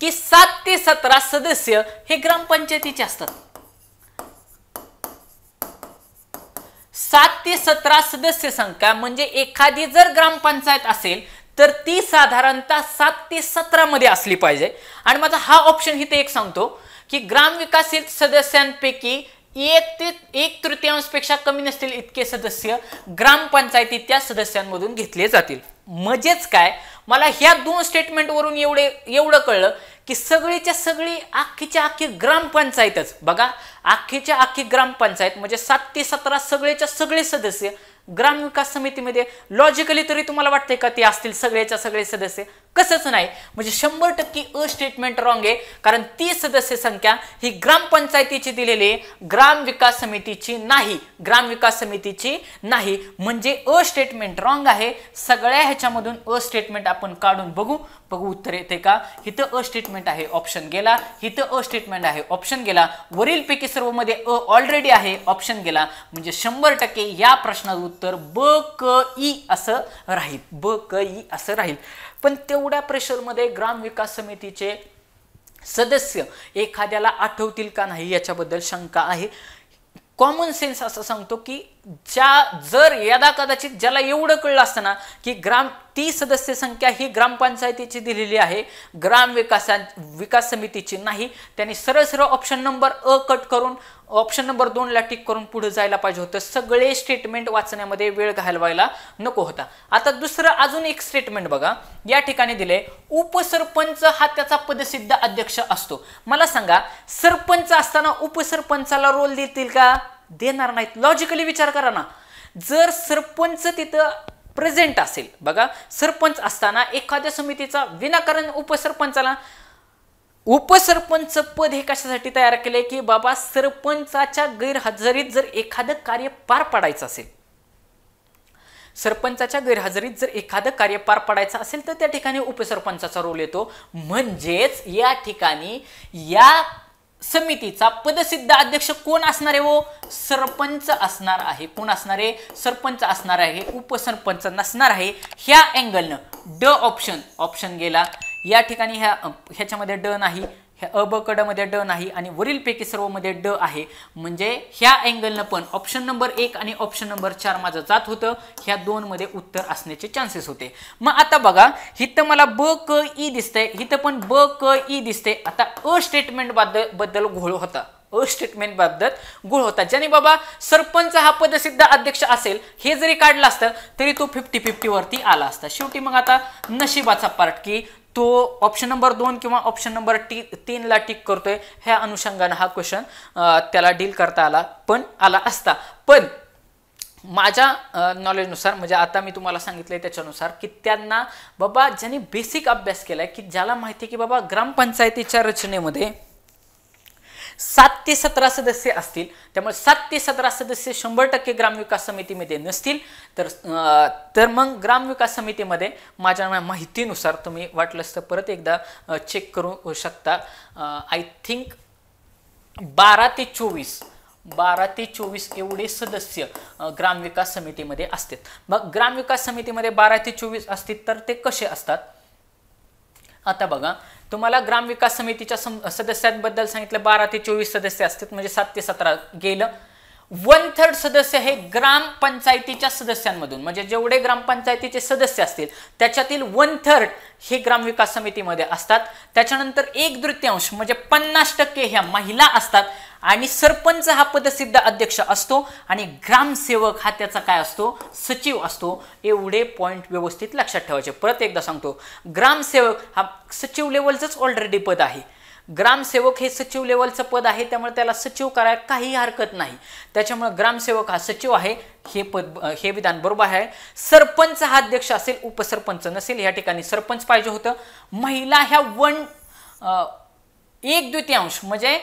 की सात ते सतरा सदस्य हे ग्रामपंचायतीचे असतात सात ते सतरा सदस्य संख्या म्हणजे एखादी जर ग्रामपंचायत असेल तर ती साधारणतः सात ते सतरामध्ये असली पाहिजे आणि माझा हा ऑप्शन इथे एक सांगतो की ग्रामविकासित सदस्यांपैकी एक ते एक तृतीयांशपेक्षा कमी नसतील इतके सदस्य ग्रामपंचायती त्या सदस्यांमधून घेतले जातील म्हणजेच काय मला ह्या दोन स्टेटमेंटवरून एवढे एवढं कळलं की सगळीच्या सगळी आखीच्या आखी ग्रामपंचायतच बघा आखीच्या आखी ग्रामपंचायत म्हणजे सात ते सतरा सगळेच्या सगळे सदस्य ग्राम विकास समितीमध्ये लॉजिकली तरी तुम्हाला वाटतंय का ते असतील सगळ्याच्या सगळे सदस्य कसंच नाही म्हणजे शंभर टक्के अ स्टेटमेंट रॉंग आहे कारण ती सदस्य संख्या ही ग्रामपंचायतीची दिलेली ग्राम विकास समितीची नाही ग्राम विकास समितीची नाही म्हणजे अ स्टेटमेंट रॉंग आहे सगळ्या ह्याच्यामधून अ स्टेटमेंट आपण काढून बघू बघू उत्तर येते का हिथं अ स्टेटमेंट आहे ऑप्शन गेला हिथं अ स्टेटमेंट आहे ऑप्शन गेला वरीलपैकी मध्ये अ ऑलरेडी आहे ऑप्शन गेला म्हणजे शंभर टक्के या प्रश्नाचं उत्तर ब क ई असं राहील ब क ई असं राहील पण तेवढ्या प्रेशरमध्ये ग्राम विकास समितीचे सदस्य एखाद्याला आठवतील का नाही याच्याबद्दल शंका आहे कॉमन सेन्स असं सांगतो की ज्या जर यदा कदाचित ज्याला एवढं कळलं असतं ना की ग्राम ती सदस्य संख्या ही ग्रामपंचायतीची दिलेली आहे ग्राम विकास विकास समितीची नाही त्यांनी सरळ सरळ ऑप्शन नंबर अ कट करून ऑप्शन नंबर दोनला टिक करून पुढे जायला पाहिजे होतं सगळे स्टेटमेंट वाचण्यामध्ये वेळ घालवायला नको होता आता दुसरं अजून एक स्टेटमेंट बघा या ठिकाणी दिले उपसरपंच हा त्याचा पदसिद्ध अध्यक्ष असतो मला सांगा सरपंच असताना उपसरपंचाला रोल देतील का देणार नाहीत लॉजिकली विचार करा ना जर सरपंच तिथं प्रेझेंट असेल बघा सरपंच असताना एखाद्या समितीचा विनाकारण उपसरपंचाला उपसरपंच पद हे कशासाठी तयार केले की बाबा सरपंचाच्या गैरहजेरीत जर एखादं कार्य पार पाडायचं असेल सरपंचाच्या गैरहजेरीत जर एखादं कार्य पार पाडायचं असेल तर त्या ठिकाणी उपसरपंचाचा रोल येतो म्हणजेच या ठिकाणी या समितीचा पदसिद्ध अध्यक्ष कोण असणार आहे व हो? सरपंच असणार आहे कोण असणार आहे सरपंच असणार आहे उपसरपंच नसणार आहे ह्या अँगलनं ड ऑप्शन ऑप्शन गेला या ठिकाणी ह्या ह्याच्यामध्ये ड नाही ह्या अ ब कडमध्ये ड नाही आणि वरीलपैकी सर्वमध्ये ड आहे म्हणजे ह्या अँगलनं पण ऑप्शन नंबर एक आणि ऑप्शन नंबर चार माझं जात होतं ह्या दोनमध्ये उत्तर असण्याचे चान्सेस होते मग आता बघा इथं मला ब क ई दिसतंय इथं पण ब क ई दिसते आता अ स्टेटमेंट बद्दल घोळ होता अ स्टेटमेंट बाबत गुळ होता ज्याने बाबा सरपंच हा पदसिद्ध अध्यक्ष असेल हे जरी काढलं असतं तरी तो फिफ्टी फिफ्टीवरती आला असता शेवटी मग आता नशिबाचा पार्ट की तो ऑप्शन नंबर दोन किंवा ऑप्शन नंबर टी तीनला टिक करतोय ह्या अनुषंगानं हा क्वेश्चन त्याला डील करता आला पण आला असता पण माझ्या नॉलेजनुसार म्हणजे आता मी तुम्हाला सांगितलं आहे त्याच्यानुसार की त्यांना बाबा ज्यांनी बेसिक अभ्यास केला की ज्याला माहिती आहे की बाबा ग्रामपंचायतीच्या रचनेमध्ये सात ते सतरा सदस्य असतील त्यामुळे सात ते सतरा सदस्य शंभर टक्के ग्रामविकास समितीमध्ये नसतील तर तर मग ग्रामविकास समितीमध्ये माझ्या माहितीनुसार तुम्ही वाटलंच तर परत एकदा चेक करू शकता आय थिंक बारा ते चोवीस बारा ते चोवीस एवढे सदस्य ग्रामविकास समितीमध्ये असतात मग ग्रामविकास समितीमध्ये बारा ते चोवीस असतील तर ते कसे असतात आता बघा तुम्हाला ग्राम विकास समितीच्या सदस्यांबद्दल सांगितलं बारा ते चोवीस सदस्य असतात म्हणजे सात ते सतरा गेलं वन थर्ड सदस्य हे ग्रामपंचायतीच्या सदस्यांमधून म्हणजे जेवढे ग्रामपंचायतीचे सदस्य असतील त्याच्यातील वन थर्ड हे ग्रामविकास समितीमध्ये असतात त्याच्यानंतर एक तृतीयांश म्हणजे पन्नास टक्के ह्या महिला असतात आणि सरपंच हा पदसिद्ध अध्यक्ष असतो आणि ग्रामसेवक हा त्याचा काय असतो सचिव असतो एवढे पॉईंट व्यवस्थित लक्षात ठेवायचे परत एकदा सांगतो ग्रामसेवक हा सचिव लेवलचंच ऑलरेडी पद आहे ग्रामसेवक हे सचिव लेवलचं पद आहे त्यामुळे त्याला सचिव करायला काही हरकत नाही त्याच्यामुळे ग्रामसेवक हा सचिव आहे हे पद हे विधान बरोबर आहे सरपंच हा अध्यक्ष असेल उपसरपंच नसेल या ठिकाणी सरपंच पाहिजे होतं महिला ह्या वन एक द्वितीयांश म्हणजे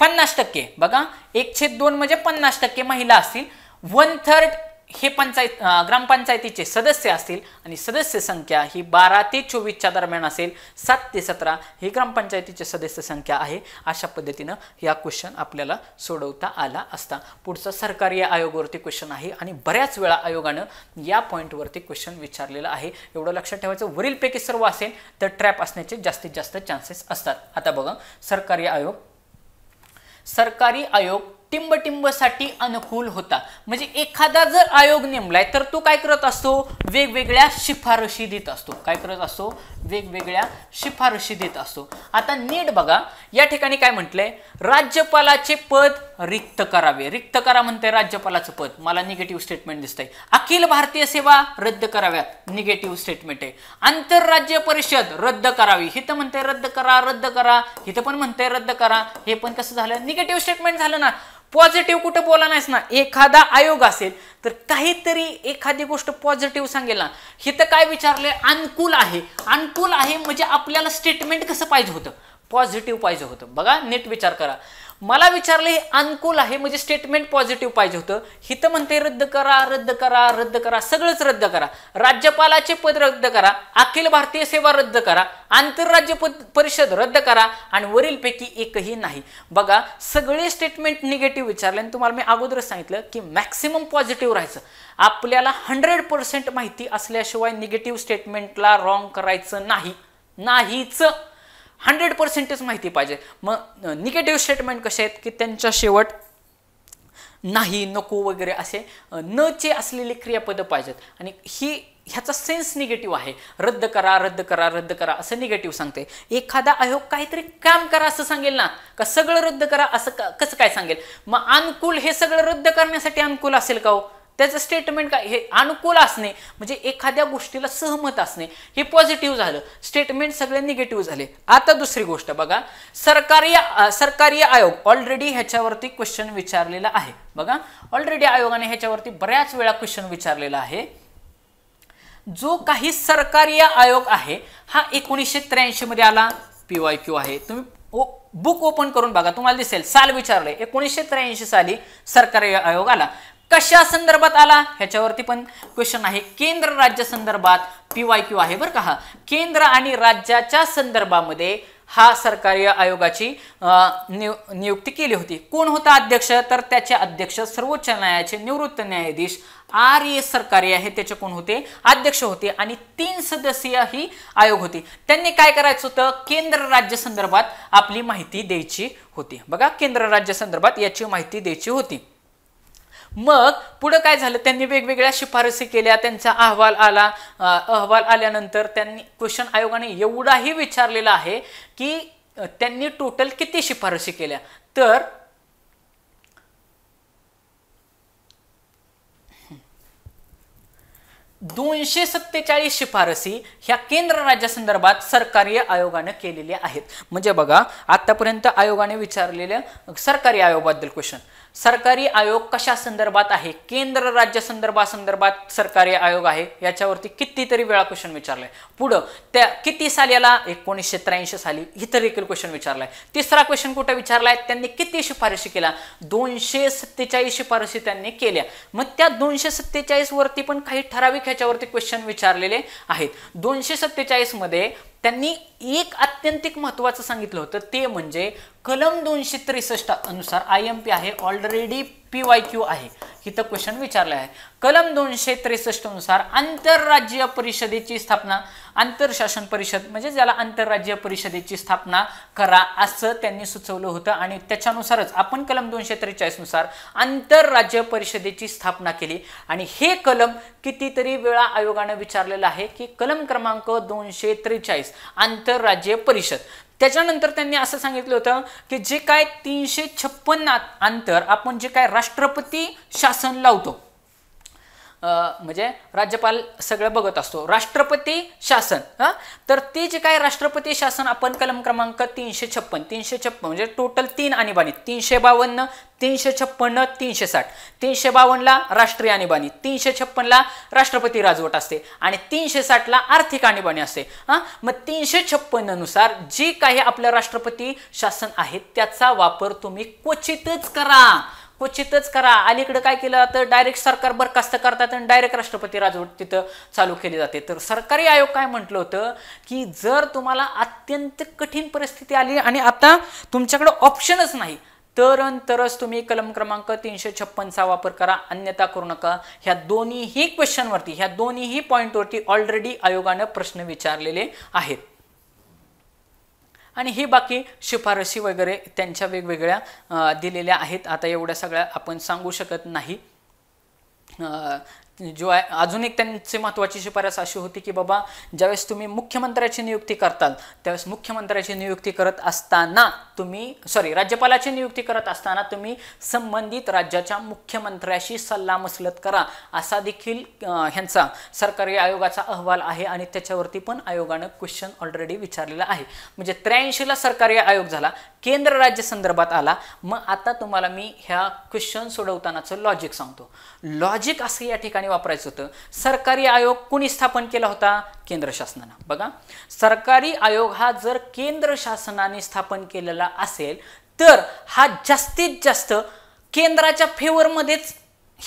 पन्नास टक्के बघा एकशे दोन म्हणजे पन्नास टक्के महिला असतील वन थर्ड हे पंचायत ग्रामपंचायतीचे सदस्य असतील आणि सदस्य संख्या ही बारा ते चोवीसच्या दरम्यान असेल सात ते सतरा ही ग्रामपंचायतीचे सदस्य संख्या आहे अशा पद्धतीनं या क्वेश्चन आपल्याला सोडवता आला असता पुढचा सरकारी आयोगावरती क्वेश्चन आहे आणि बऱ्याच वेळा आयोगानं या पॉईंटवरती क्वेश्चन विचारलेला आहे एवढं लक्षात ठेवायचं वरीलपैकी सर्व असेल तर ट्रॅप असण्याचे जास्तीत जास्त चान्सेस असतात आता बघा सरकारी आयोग सरकारी आयोग टिंबटिंबसाठी अनुकूल होता म्हणजे एखादा जर आयोग नेमलाय तर तो काय करत असतो वेगवेगळ्या शिफारशी देत असतो काय करत असतो वेगवेगळ्या शिफारशी देत असतो आता नीट बघा या ठिकाणी काय म्हटलंय राज्यपालाचे पद रिक्त करावे रिक्त करा म्हणते राज्यपालाचं पद मला निगेटिव्ह स्टेटमेंट दिसतंय अखिल भारतीय सेवा रद्द कराव्यात निगेटिव्ह स्टेटमेंट आहे आंतरराज्य परिषद रद्द करावी हित म्हणते रद्द करा रद्द करा हिथं पण म्हणते रद्द करा हे पण कसं झालं निगेटिव्ह स्टेटमेंट झालं ना पॉझिटिव्ह कुठं बोला नाहीस ना एखादा आयोग असेल तर काहीतरी एखादी गोष्ट पॉझिटिव्ह सांगेल ना तर काय विचारले अनुकूल आहे अनुकूल आहे म्हणजे आपल्याला स्टेटमेंट कसं पाहिजे होतं पॉझिटिव्ह पाहिजे होतं बघा नेट विचार करा मला विचारलं हे अनुकूल आहे म्हणजे स्टेटमेंट पॉझिटिव्ह पाहिजे होतं हित म्हणते रद्द करा रद्द करा रद्द करा सगळंच रद्द करा राज्यपालाचे पद रद्द करा अखिल भारतीय सेवा रद्द करा आंतरराज्य पद परिषद रद्द करा आणि वरीलपैकी एकही नाही बघा सगळे स्टेटमेंट निगेटिव्ह विचारले आणि तुम्हाला मी अगोदर सांगितलं की मॅक्सिमम पॉझिटिव्ह राहायचं आपल्याला हंड्रेड पर्सेंट माहिती असल्याशिवाय निगेटिव्ह स्टेटमेंटला रॉंग करायचं नाही नाहीच हंड्रेड पर्सेंटेज माहिती पाहिजे मग निगेटिव्ह स्टेटमेंट कसे आहेत की त्यांचा शेवट नाही नको वगैरे असे न चे असलेले क्रियापदं पाहिजेत आणि ही ह्याचा सेन्स निगेटिव्ह आहे रद्द करा रद्द करा रद्द करा असं निगेटिव्ह सांगते एखादा आयोग काहीतरी काम करा असं सांगेल ना का सगळं रद्द करा असं कसं काय सांगेल मग अनुकूल हे सगळं रद्द करण्यासाठी अनुकूल असेल का हो त्याचं स्टेटमेंट काय हे अनुकूल असणे म्हणजे एखाद्या गोष्टीला सहमत असणे हे पॉझिटिव्ह झालं स्टेटमेंट सगळे निगेटिव्ह झाले आता दुसरी गोष्ट बघा सरकारी सरकारी आयोग ऑलरेडी ह्याच्यावरती क्वेश्चन विचारलेला आहे बघा ऑलरेडी आयोगाने ह्याच्यावरती बऱ्याच वेळा क्वेश्चन विचारलेला आहे जो काही सरकारी आयोग आहे हा एकोणीसशे त्र्याऐंशी मध्ये आला पीवाय क्यू आहे तुम्ही ओ बुक ओपन करून बघा तुम्हाला दिसेल साल विचारले एकोणीसशे त्र्याऐंशी साली सरकारी आयोग आला कशा संदर्भात आला ह्याच्यावरती पण क्वेश्चन आहे केंद्र राज्य संदर्भात पी वाय क्यू आहे बरं का हा केंद्र आणि राज्याच्या संदर्भामध्ये हा सरकारी आयोगाची नियुक्ती केली होती कोण होता अध्यक्ष तर त्याचे अध्यक्ष सर्वोच्च न्यायालयाचे निवृत्त न्यायाधीश आर ए सरकारी आहे त्याचे कोण होते अध्यक्ष होते आणि तीन सदस्यीय ही आयोग होते त्यांनी काय करायचं होतं केंद्र राज्य संदर्भात आपली माहिती द्यायची होती बघा केंद्र राज्य संदर्भात याची माहिती द्यायची होती मग पुढं काय झालं त्यांनी वेगवेगळ्या शिफारसी केल्या त्यांचा अहवाल आला अहवाल आल्यानंतर त्यांनी क्वेश्चन आयोगाने एवढाही विचारलेला आहे की त्यांनी टोटल किती शिफारसी केल्या तर दोनशे सत्तेचाळीस शिफारसी ह्या केंद्र राज्यासंदर्भात सरकारी आयोगानं केलेल्या आहेत म्हणजे बघा आतापर्यंत आयोगाने विचारलेल्या सरकारी आयोगाबद्दल क्वेश्चन सरकारी आयोग कशा संदर्भात आहे केंद्र राज्य संदर्भात सरकारी आयोग आहे याच्यावरती कितीतरी वेळा क्वेश्चन विचारलाय पुढं त्या किती साली याला एकोणीसशे त्र्याऐंशी साली इतर देखील क्वेश्चन विचारलाय तिसरा क्वेश्चन कुठं विचारलाय त्यांनी किती शिफारशी केल्या दोनशे सत्तेचाळीस शिफारशी त्यांनी केल्या मग त्या दोनशे सत्तेचाळीस वरती पण काही ठराविक ह्याच्यावरती क्वेश्चन विचारलेले आहेत दोनशे सत्तेचाळीस मध्ये त्यांनी एक अत्यंतिक महत्वाचं सांगितलं होतं ते म्हणजे कलम दोनशे त्रेसष्ट अनुसार आय एम पी आहे ऑलरेडी पी वाय क्यू आहे इथं क्वेश्चन विचारलं आहे कलम दोनशे नुसार आंतरराज्य परिषदेची स्थापना आंतरशासन परिषद म्हणजे ज्याला आंतरराज्य परिषदेची स्थापना करा असं त्यांनी सुचवलं होतं आणि त्याच्यानुसारच आपण कलम दोनशे त्रेचाळीसनुसार आंतरराज्य परिषदेची स्थापना केली आणि हे कलम कितीतरी वेळा आयोगानं विचारलेलं आहे की कलम क्रमांक दोनशे त्रेचाळीस आंतरराज्य परिषद त्याच्यानंतर त्यांनी असं सांगितलं होतं की जे काय तीनशे छप्पन्न अंतर आपण जे काय राष्ट्रपती शासन लावतो म्हणजे राज्यपाल सगळं बघत असतो राष्ट्रपती शासन हां तर ते जे काय राष्ट्रपती शासन आपण कलम क्रमांक तीनशे छप्पन तीनशे छप्पन म्हणजे टोटल तीन आणीबाणी तीनशे बावन्न तीनशे छप्पन्न तीनशे साठ तीनशे बावन्नला राष्ट्रीय आणीबाणी तीनशे छप्पनला राष्ट्रपती राजवट असते आणि तीनशे साठला आर्थिक आणीबाणी असते हां मग तीनशे छप्पन्ननुसार जी काही आपलं राष्ट्रपती शासन आहे त्याचा वापर तुम्ही क्वचितच करा क्वचितच करा अलीकडे काय केलं तर डायरेक्ट सरकार बरखास्त करतात आणि डायरेक्ट राष्ट्रपती राजवट तिथं चालू केली जाते तर सरकारी आयोग काय म्हटलं होतं की जर तुम्हाला अत्यंत कठीण परिस्थिती आली आणि आता तुमच्याकडे ऑप्शनच नाही तर तरच तुम्ही कलम क्रमांक तीनशे छप्पनचा वापर करा अन्यथा करू नका ह्या दोन्हीही क्वेश्चनवरती ह्या दोन्हीही पॉईंटवरती ऑलरेडी आयोगानं प्रश्न विचारलेले आहेत आणि ही बाकी शिफारशी वगैरे त्यांच्या वेगवेगळ्या दिलेल्या आहेत आता एवढ्या सगळ्या आपण सांगू शकत नाही जो आहे अजून एक त्यांची महत्त्वाची शिफारस अशी होती की बाबा ज्यावेळेस तुम्ही मुख्यमंत्र्याची नियुक्ती करताल त्यावेळेस मुख्यमंत्र्याची नियुक्ती करत असताना तुम्ही सॉरी राज्यपालाची नियुक्ती करत असताना तुम्ही संबंधित राज्याच्या मुख्यमंत्र्याशी सल्लामसलत करा असा देखील ह्यांचा सरकारी आयोगाचा अहवाल आहे आणि त्याच्यावरती पण आयोगानं क्वेश्चन ऑलरेडी विचारलेला आहे म्हणजे त्र्याऐंशीला सरकारी आयोग झाला केंद्र राज्य संदर्भात आला मग आता तुम्हाला मी ह्या क्वेश्चन सोडवतानाचं लॉजिक सांगतो लॉजिक असं या ठिकाणी वापरायचं होतं सरकारी आयोग कोणी स्थापन केला होता केंद्र शासनानं बघा सरकारी आयोग हा जर केंद्र शासनाने स्थापन केलेला असेल तर हा जास्तीत जास्त केंद्राच्या फेवरमध्येच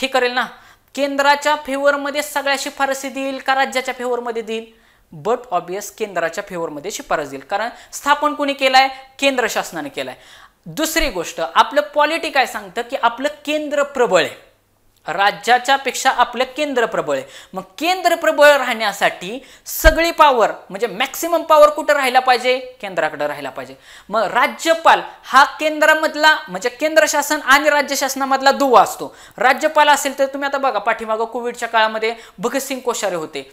हे करेल ना केंद्राच्या फेवरमध्ये सगळ्या शिफारसी देईल का राज्याच्या फेवरमध्ये देईल बट ऑबियस केंद्राच्या फेवरमध्ये शिफारस देईल कारण स्थापन कोणी केलाय केंद्र शासनाने केलाय दुसरी गोष्ट आपलं पॉलिटिक काय सांगतं की आपलं केंद्र प्रबळ आहे राज्याच्या पेक्षा आपलं केंद्र प्रबळ आहे मग केंद्र प्रबळ राहण्यासाठी सगळी पॉवर म्हणजे मॅक्सिमम पॉवर कुठं राहायला पाहिजे केंद्राकडे राहायला पाहिजे मग राज्यपाल हा केंद्रामधला म्हणजे केंद्र शासन आणि राज्य शासनामधला दुवा असतो राज्यपाल असेल तर तुम्ही आता बघा पाठीमाग कोविडच्या काळामध्ये भगतसिंग कोश्यारी होते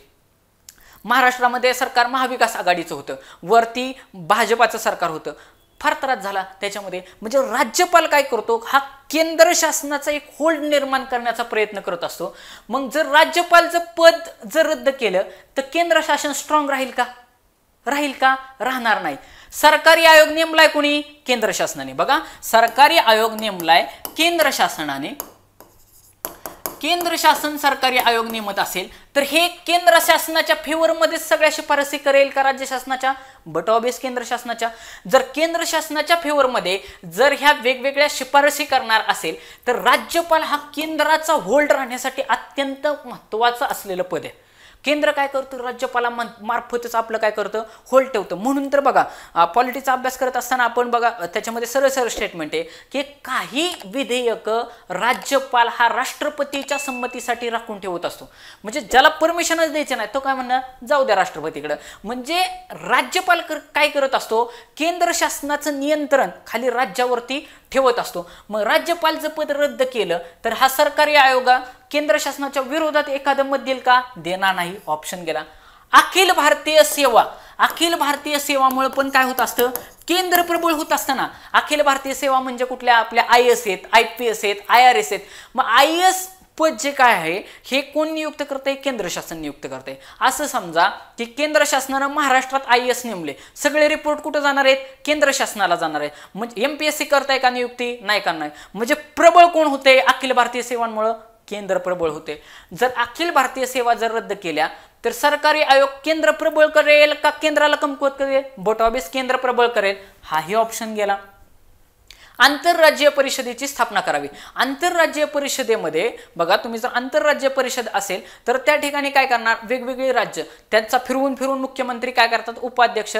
महाराष्ट्रामध्ये सरकार महाविकास आघाडीचं होतं वरती भाजपाचं सरकार होतं फार त्रास झाला त्याच्यामध्ये म्हणजे राज्यपाल काय करतो हा केंद्र शासनाचा एक होल्ड निर्माण करण्याचा प्रयत्न करत असतो मग जर राज्यपालचं पद जर रद्द केलं तर केंद्र शासन स्ट्रॉंग राहील का राहील का राहणार नाही सरकारी आयोग नेमलाय कोणी केंद्र शासनाने बघा सरकारी आयोग नेमलाय केंद्र शासनाने केंद्र शासन सरकारी आयोग नेमत असेल तर हे केंद्र शिफारसी फेवरमध्ये करेल का राज्य शासनाच्या बट ऑबियस केंद्र शासनाच्या जर केंद्र शासनाच्या फेवरमध्ये जर ह्या वेगवेगळ्या शिफारसी करणार असेल तर राज्यपाल हा केंद्राचा होल्ड राहण्यासाठी अत्यंत महत्वाचं असलेलं पद आहे केंद्र काय करतं राज्यपाला मार्फतच आपलं काय करतं होल ठेवतं म्हणून तर बघा पॉलिटीचा अभ्यास करत असताना आपण बघा त्याच्यामध्ये सरळ सरळ स्टेटमेंट आहे की काही विधेयक राज्यपाल हा राष्ट्रपतीच्या संमतीसाठी राखून ठेवत असतो म्हणजे ज्याला परमिशनच द्यायचं नाही तो काय म्हणणं जाऊ द्या राष्ट्रपतीकडं म्हणजे राज्यपाल कर काय करत असतो केंद्र शासनाचं नियंत्रण खाली राज्यावरती ठेवत असतो मग राज्यपालचं पद रद्द केलं तर हा सरकारी आयोग केंद्र शासनाच्या विरोधात एखादं मत देईल का देणार नाही ऑप्शन गेला अखिल भारतीय सेवा अखिल भारतीय सेवामुळं पण काय होत असतं केंद्र प्रबळ होत असताना अखिल भारतीय सेवा म्हणजे कुठल्या आपल्या आय एस आहेत आय पी एस आहेत आय आर एस आहेत मग आय एस पद जे काय आहे हे कोण नियुक्त आहे केंद्र शासन नियुक्त आहे असं समजा की केंद्र शासनानं महाराष्ट्रात आय एस नेमले सगळे रिपोर्ट कुठं जाणार आहेत केंद्र शासनाला जाणार आहेत म्हणजे एम पी एस सी करताय का नियुक्ती नाही करणार म्हणजे प्रबळ कोण होते अखिल भारतीय सेवांमुळं केंद्र प्रबळ होते जर अखिल भारतीय सेवा जर रद्द केल्या तर सरकारी आयोग केंद्र प्रबळ करेल का केंद्राला कमकुवत करेल ऑफिस केंद्र प्रबळ करेल हाही ऑप्शन गेला आंतरराज्य परिषदेची स्थापना करावी आंतरराज्य परिषदेमध्ये बघा तुम्ही जर आंतरराज्य परिषद असेल तर त्या ठिकाणी काय करणार वेगवेगळी राज्य त्यांचा फिरवून फिरवून मुख्यमंत्री काय करतात उपाध्यक्ष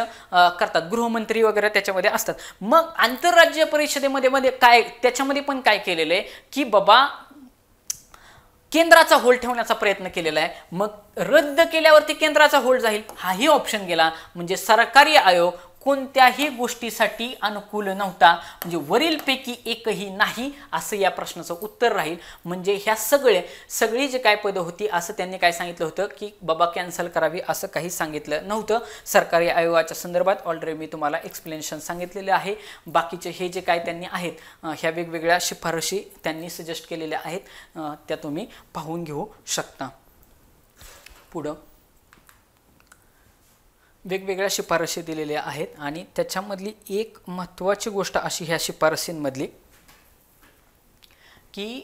करतात गृहमंत्री वगैरे त्याच्यामध्ये असतात मग आंतरराज्य परिषदेमध्ये मध्ये काय त्याच्यामध्ये पण काय केलेलं आहे की बाबा केंद्राचा होल्ड ठेवण्याचा प्रयत्न केलेला आहे मग रद्द केल्यावरती केंद्राचा होल्ड जाईल हाही ऑप्शन गेला म्हणजे सरकारी आयोग कोणत्याही गोष्टीसाठी अनुकूल नव्हता म्हणजे वरीलपैकी एकही नाही असं या प्रश्नाचं उत्तर राहील म्हणजे ह्या सगळे सगळी जे काय पदं होती असं त्यांनी काय सांगितलं होतं की बाबा कॅन्सल करावी असं काही सांगितलं नव्हतं सरकारी आयोगाच्या संदर्भात ऑलरेडी मी तुम्हाला एक्सप्लेनेशन सांगितलेलं आहे बाकीचे हे जे काय त्यांनी आहेत ह्या वेगवेगळ्या शिफारशी त्यांनी सजेस्ट केलेल्या आहेत त्या तुम्ही पाहून घेऊ शकता पुढं वेगवेगळ्या शिफारशी दिलेल्या आहेत आणि त्याच्यामधली एक महत्त्वाची गोष्ट अशी ह्या शिफारशींमधली की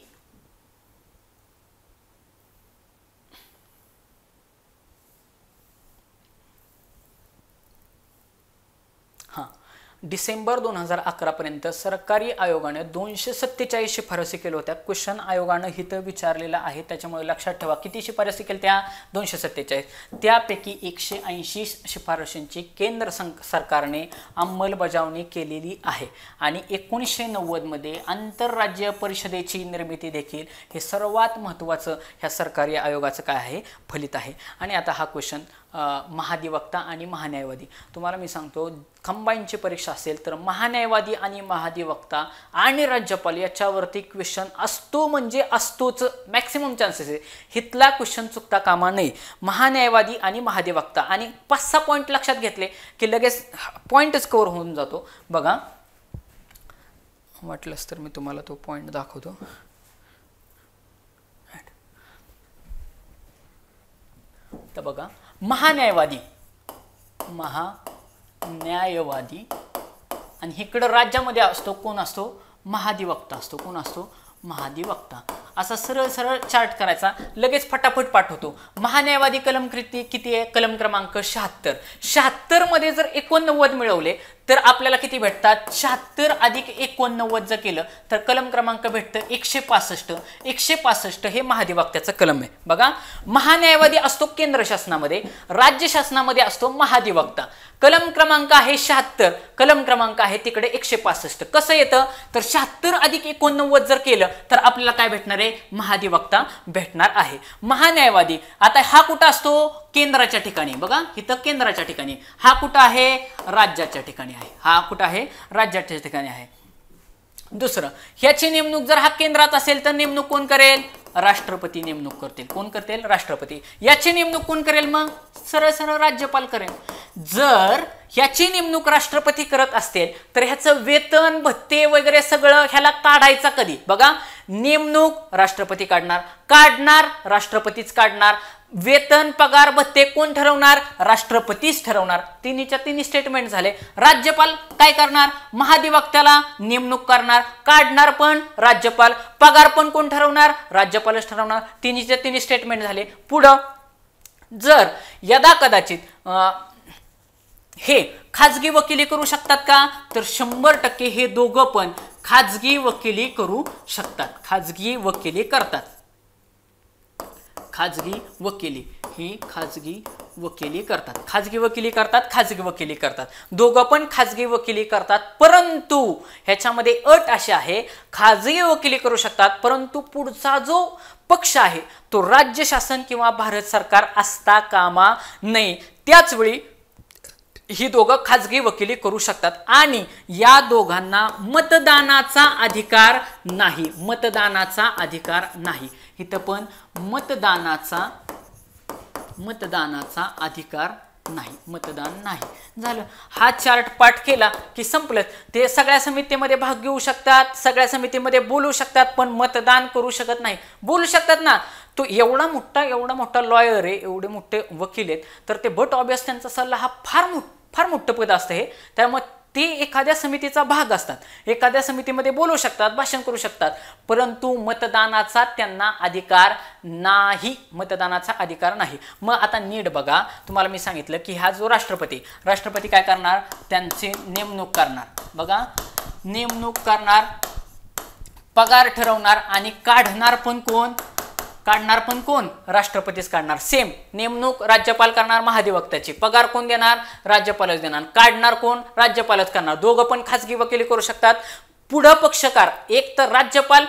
डिसेंबर दोन हजार अकरापर्यंत सरकारी आयोगाने दोनशे सत्तेचाळीस शिफारसी केल्या होत्या क्वेश्चन आयोगानं हिथं विचारलेलं आहे त्याच्यामुळे लक्षात ठेवा किती शिफारसी केल्या त्या दोनशे सत्तेचाळीस त्यापैकी एकशे ऐंशी शिफारशींची केंद्र सरकारने अंमलबजावणी केलेली आहे आणि एकोणीसशे नव्वदमध्ये आंतरराज्य परिषदेची निर्मिती देखील हे सर्वात महत्त्वाचं ह्या सरकारी आयोगाचं काय आहे फलित आहे आणि आता हा क्वेश्चन महाधिवक्ता आणि महान्यायवादी तुम्हाला मी सांगतो कंबाईनची परीक्षा असेल तर महान्यायवादी आणि महाधिवक्ता आणि राज्यपाल याच्यावरती क्वेश्चन असतो म्हणजे असतोच मॅक्सिमम चान्सेस आहे हितला क्वेश्चन चुकता कामा नाही महान्यायवादी आणि महाधिवक्ता आणि पाच सहा पॉईंट लक्षात घेतले की लगेच पॉईंटच कवर होऊन जातो बघा वाटलंच तर मी तुम्हाला तो पॉईंट दाखवतो तर बघा महान्यायवादी महा न्यायवादी आणि इकडं राज्यामध्ये असतो कोण असतो महाधिवक्ता असतो कोण असतो महाधिवक्ता असा सरळ सरळ चार्ट करायचा लगेच फटाफट पाठवतो महान्यायवादी कलम कृती किती आहे कलम क्रमांक शहात्तर शहात्तरमध्ये जर एकोणनव्वद मिळवले तर आपल्याला किती भेटतात शहात्तर अधिक एकोणनव्वद जर केलं तर कलम क्रमांक भेटतं एकशे पासष्ट एकशे पासष्ट हे महाधिवक्त्याचं कलम आहे बघा महान्यायवादी असतो केंद्र शासनामध्ये राज्य शासनामध्ये असतो महाधिवक्ता कलम क्रमांक आहे शहात्तर कलम क्रमांक आहे तिकडे एकशे पासष्ट कसं येतं तर शहात्तर अधिक एकोणनव्वद जर केलं तर आपल्याला काय भेटणार आहे महाधिवक्ता भेटणार आहे महान्यायवादी आता हा कुठं असतो केंद्राच्या ठिकाणी बघा इथं केंद्राच्या ठिकाणी हा कुठं आहे राज्याच्या ठिकाणी आहे हा कुठं आहे राज्याच्या ठिकाणी आहे दुसरं ह्याची नेमणूक जर हा केंद्रात असेल तर नेमणूक कोण करेल राष्ट्रपती नेमणूक करतील कोण करतील राष्ट्रपती याची नेमणूक कोण करेल मग सरळ सरळ राज्यपाल करेल जर ह्याची नेमणूक राष्ट्रपती करत असतील तर ह्याचं वेतन भत्ते वगैरे सगळं ह्याला काढायचा कधी बघा नेमणूक राष्ट्रपती काढणार काढणार राष्ट्रपतीच काढणार वेतन पगार भत्ते कोण ठरवणार राष्ट्रपतीच ठरवणार तिन्हीच्या तिन्ही स्टेटमेंट झाले राज्यपाल काय करणार महाधिवक्त्याला नेमणूक करणार काढणार पण राज्यपाल पगार पण कोण ठरवणार राज्यपालच ठरवणार तिन्हीच्या तिन्ही स्टेटमेंट झाले पुढं जर यदा कदाचित हे खाजगी वकिली करू शकतात का तर शंभर टक्के हे दोघं पण खाजगी वकिली करू शकतात खाजगी वकिली करतात खाजगी वकिली ही खाजगी वकिली करतात खाजगी वकिली करतात खाजगी वकिली करतात दोघं पण खाजगी वकिली करतात परंतु ह्याच्यामध्ये अट अशी आहे खाजगी वकिली करू शकतात परंतु पुढचा जो पक्ष आहे तो राज्य शासन किंवा भारत सरकार असता कामा नये त्याचवेळी ही दोघं खाजगी वकिली करू शकतात आणि या दोघांना मतदानाचा अधिकार नाही मतदानाचा अधिकार नाही इथं पण मतदानाचा मतदानाचा अधिकार नाही मतदान नाही झालं हा चार्ट पाठ केला की संपलं ते सगळ्या समितीमध्ये भाग घेऊ शकतात सगळ्या समितीमध्ये बोलू शकतात पण मतदान करू शकत नाही बोलू शकतात ना तो एवढा मोठा एवढा मोठा लॉयर आहे एवढे मोठे वकील आहेत तर ते बट ऑबियस त्यांचा सल्ला हा फार मोठ फार मोठं पद असतं हे त्यामुळे ते एखाद्या समितीचा भाग असतात एखाद्या समितीमध्ये बोलू शकतात भाषण करू शकतात परंतु मतदानाचा त्यांना अधिकार नाही मतदानाचा अधिकार नाही मग आता नीट बघा तुम्हाला मी सांगितलं की हा जो राष्ट्रपती राष्ट्रपती काय करणार त्यांची नेमणूक करणार बघा नेमणूक करणार पगार ठरवणार आणि काढणार पण कोण काढणार पण कोण राष्ट्रपतीच काढणार सेम नेमणूक राज्यपाल करणार महाधिवक्त्याची पगार कोण देणार राज्यपालच देणार काढणार कोण राज्यपालच करणार दोघं पण खासगी वकिली करू शकतात पुढं पक्षकार एक तर राज्यपाल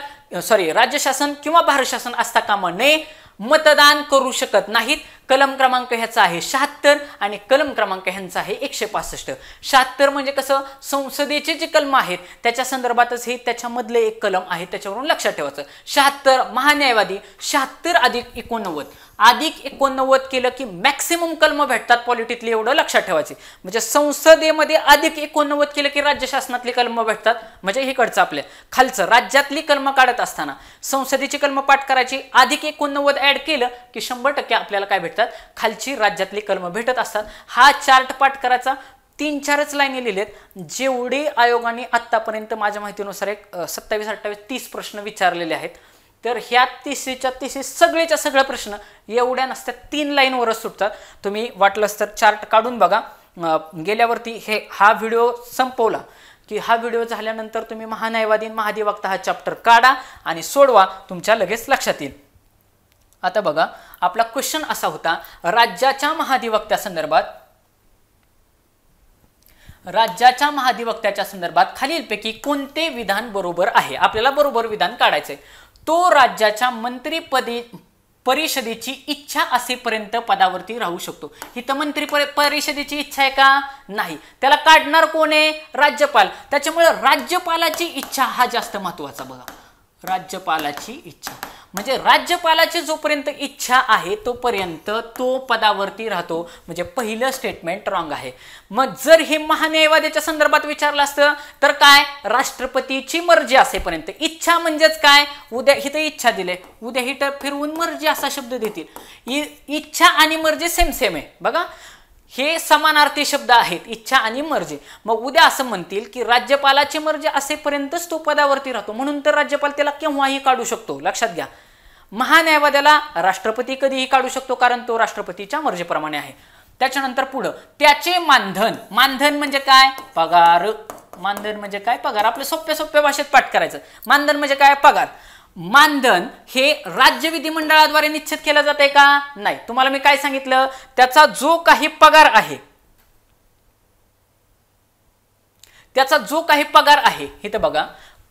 सॉरी राज्य शासन किंवा भारत शासन असता कामा नये मतदान करू शकत नाहीत कलम क्रमांक ह्याचा आहे शहात्तर आणि कलम क्रमांक ह्यांचा आहे एकशे पासष्ट शहात्तर म्हणजे कसं संसदेचे जे कलम आहेत त्याच्या संदर्भातच हे त्याच्यामधले एक कलम आहे त्याच्यावरून लक्षात ठेवायचं शहात्तर महान्यायवादी शहात्तर अधिक एकोणनव्वद अधिक एकोणनव्वद केलं की मॅक्सिमम कलम भेटतात पॉलिटिकली एवढं लक्षात ठेवायचे म्हणजे संसदेमध्ये अधिक एकोणनव्वद केलं की राज्य शासनातली कलम भेटतात म्हणजे कडचं आपल्या खालचं राज्यातली कलम काढत असताना संसदेची कलम पाठ करायची अधिक एकोणनव्वद ऍड केलं की शंभर टक्के आपल्याला काय भेटतात खालची राज्यातली कलम भेटत असतात हा चार्ट पाठ करायचा तीन चारच लाईनी लिहिलेत जेवढे आयोगाने आत्तापर्यंत माझ्या माहितीनुसार एक सत्तावीस अठ्ठावीस तीस प्रश्न विचारलेले आहेत तर ह्या तिसरीच्या तिसरी सगळेच्या सगळे प्रश्न एवढ्या नसतात तीन लाईनवरच सुटतात तुम्ही वाटलंच तर चार्ट काढून बघा गेल्यावरती हे हा व्हिडिओ संपवला की हा व्हिडिओ झाल्यानंतर तुम्ही महान्यायवादीन महाधिवक्ता हा चॅप्टर काढा आणि सोडवा तुमच्या लगेच लक्षात येईल आता बघा आपला क्वेश्चन असा होता राज्याच्या महाधिवक्त्या संदर्भात राज्याच्या महाधिवक्त्याच्या संदर्भात खालीलपैकी कोणते विधान बरोबर आहे आपल्याला बरोबर विधान काढायचंय तो राज्याच्या मंत्रीपदी परिषदेची इच्छा असेपर्यंत पदावरती राहू शकतो हितमंत्री मंत्री परिषदेची इच्छा आहे का नाही त्याला काढणार कोण आहे राज्यपाल त्याच्यामुळे राज्यपालाची इच्छा हा जास्त महत्वाचा बघा राज्यपालाची इच्छा म्हणजे राज्यपालाची जोपर्यंत इच्छा आहे तोपर्यंत तो पदावरती राहतो म्हणजे पहिलं स्टेटमेंट रॉंग आहे मग जर हे महान्यायवाद्याच्या संदर्भात विचारलं असतं तर काय राष्ट्रपतीची मर्जी असेपर्यंत इच्छा म्हणजेच काय उद्या हिथे इच्छा दिले उद्या हिथं फिरवून मर्जी असा शब्द देतील इच्छा आणि मर्जी सेम सेम आहे बघा हे समानार्थी शब्द आहेत इच्छा आणि मर्जी मग उद्या असं म्हणतील की राज्यपालाची मर्जी असेपर्यंतच तो पदावरती राहतो म्हणून तर राज्यपाल त्याला केव्हाही काढू शकतो लक्षात घ्या महान्यायवाद्याला राष्ट्रपती कधीही काढू शकतो कारण तो राष्ट्रपतीच्या मर्जीप्रमाणे आहे त्याच्यानंतर पुढं त्याचे मानधन मानधन म्हणजे काय पगार मानधन म्हणजे काय पगार आपल्या सोप्या सोप्या भाषेत पाठ करायचं मानधन म्हणजे काय पगार मानधन हे राज्य विधिमंडळाद्वारे निश्चित केलं जाते का नाही तुम्हाला मी काय सांगितलं त्याचा जो काही पगार आहे त्याचा जो काही पगार आहे हे तर बघा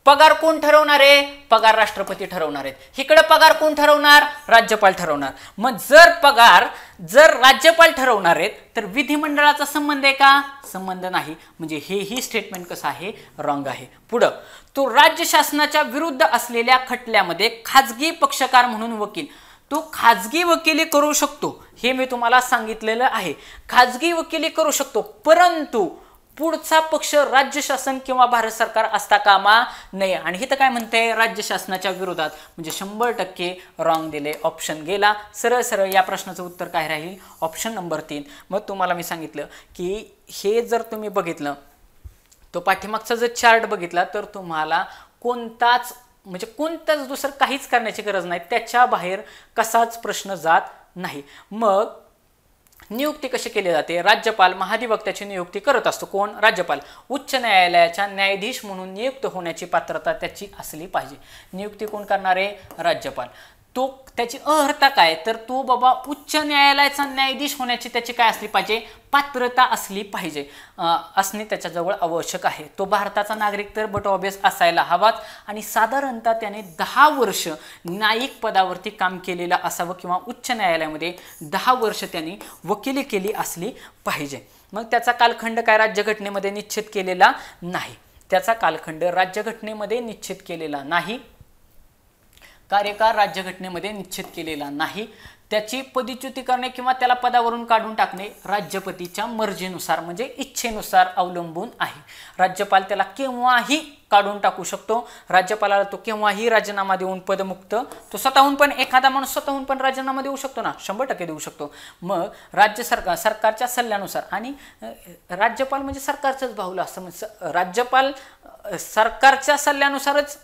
पगार कोण ठरवणार आहे पगार राष्ट्रपती ठरवणार आहेत इकडे पगार कोण ठरवणार राज्यपाल ठरवणार मग जर पगार जर राज्यपाल ठरवणार आहेत तर विधिमंडळाचा संबंध आहे का संबंध नाही म्हणजे हे ही स्टेटमेंट कसं आहे रॉंग आहे पुढं तो राज्य शासनाच्या विरुद्ध असलेल्या खटल्यामध्ये खाजगी पक्षकार म्हणून वकील तो खाजगी वकिली करू शकतो हे मी तुम्हाला सांगितलेलं आहे खाजगी वकिली करू शकतो परंतु पुढचा पक्ष राज्य शासन किंवा भारत सरकार असता कामा नये आणि हे तर काय म्हणते राज्य शासनाच्या विरोधात म्हणजे शंभर टक्के रॉंग दिले ऑप्शन गेला सरळ सरळ या प्रश्नाचं उत्तर काय राहील ऑप्शन नंबर तीन मग तुम्हाला मी सांगितलं की हे जर तुम्ही बघितलं तो पाठीमागचा जर चार्ट बघितला तर तुम्हाला कोणताच म्हणजे कोणताच दुसरं काहीच करण्याची गरज नाही त्याच्या बाहेर कसाच प्रश्न जात नाही मग नियुक्ती कशी केली जाते राज्यपाल महाधिवक्त्याची नियुक्ती करत असतो कोण राज्यपाल उच्च न्यायालयाच्या न्यायाधीश म्हणून नियुक्त होण्याची पात्रता त्याची असली पाहिजे नियुक्ती कोण करणार आहे राज्यपाल तो त्याची अर्हता काय तर तो बाबा उच्च न्यायालयाचा न्यायाधीश होण्याची त्याची काय असली पाहिजे पात्रता असली पाहिजे असणे त्याच्याजवळ आवश्यक आहे तो भारताचा नागरिक तर बट ऑबियस असायला हवाच आणि साधारणतः त्याने दहा वर्ष न्यायिक पदावरती काम केलेलं असावं किंवा उच्च न्यायालयामध्ये दहा वर्ष त्यांनी वकिली केली असली पाहिजे मग त्याचा कालखंड काय राज्यघटनेमध्ये निश्चित केलेला नाही त्याचा कालखंड राज्यघटनेमध्ये निश्चित केलेला नाही कार्यकाळ राज्यघटनेमध्ये निश्चित केलेला नाही त्याची पदच्युती करणे किंवा त्याला पदावरून काढून टाकणे राज्यपतीच्या मर्जीनुसार म्हणजे इच्छेनुसार अवलंबून आहे राज्यपाल त्याला केव्हाही काढून टाकू शकतो राज्यपालाला तो केव्हाही राजीनामा देऊन पदमुक्त तो स्वतःहून पण एखादा माणूस स्वतःहून पण राजीनामा देऊ शकतो ना शंभर टक्के देऊ शकतो मग राज्य सरकार सरकारच्या सल्ल्यानुसार आणि राज्यपाल म्हणजे सरकारचंच भाऊला असं म्हणजे राज्यपाल सरकारच्या सल्ल्यानुसारच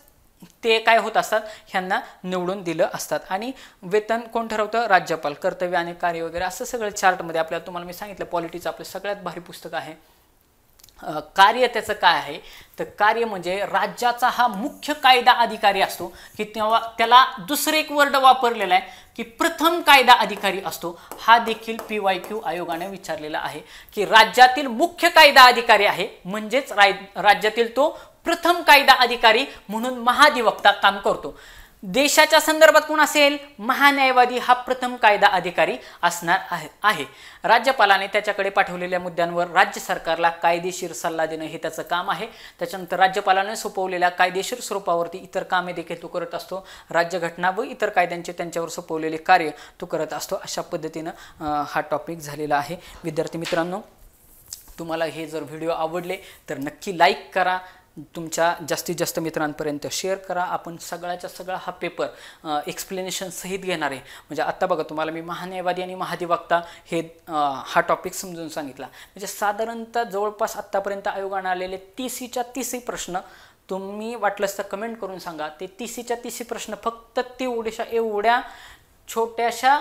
ते काय होत असतात ह्यांना निवडून दिलं असतात आणि वेतन कोण ठरवतं राज्यपाल कर्तव्य आणि कार्य वगैरे असं सगळं चार्टमध्ये आपल्याला तुम्हाला मी सांगितलं पॉलिटीचं आपलं सगळ्यात भारी पुस्तक आहे कार्य त्याचं काय आहे तर कार्य म्हणजे राज्याचा हा मुख्य कायदा अधिकारी असतो की तेव्हा त्याला दुसरं एक वर्ड वापरलेला आहे की प्रथम कायदा अधिकारी असतो हा देखील पी वाय क्यू आयोगाने विचारलेला आहे की राज्यातील मुख्य कायदा अधिकारी आहे म्हणजेच राय राज्यातील तो प्रथम कायदा अधिकारी म्हणून महाधिवक्ता काम करतो देशाच्या संदर्भात कोण असेल महान्यायवादी हा प्रथम कायदा अधिकारी असणार आहे आहे राज्यपालाने त्याच्याकडे पाठवलेल्या मुद्द्यांवर राज्य सरकारला कायदेशीर सल्ला देणं हे त्याचं काम आहे त्याच्यानंतर राज्यपालाने सोपवलेल्या कायदेशीर स्वरूपावरती इतर कामे देखील तो करत असतो राज्यघटना व इतर कायद्यांचे त्यांच्यावर सोपवलेले कार्य तो करत असतो अशा पद्धतीनं हा टॉपिक झालेला आहे विद्यार्थी मित्रांनो तुम्हाला हे जर व्हिडिओ आवडले तर नक्की लाईक करा तुमच्या जास्तीत जास्त मित्रांपर्यंत शेअर करा आपण सगळ्याच्या सगळा हा पेपर एक्सप्लेनेशन सहित घेणार आहे म्हणजे आत्ता बघा तुम्हाला मी महान्यायवादी आणि महाधिवक्ता हे हा टॉपिक समजून सांगितला म्हणजे साधारणतः जवळपास आत्तापर्यंत आयोगाने आलेले तीसीच्या तीसही प्रश्न तुम्ही वाटलंच तर कमेंट करून सांगा ते तीसीच्या तीसी प्रश्न फक्त ते ओडिशा एवढ्या छोट्याशा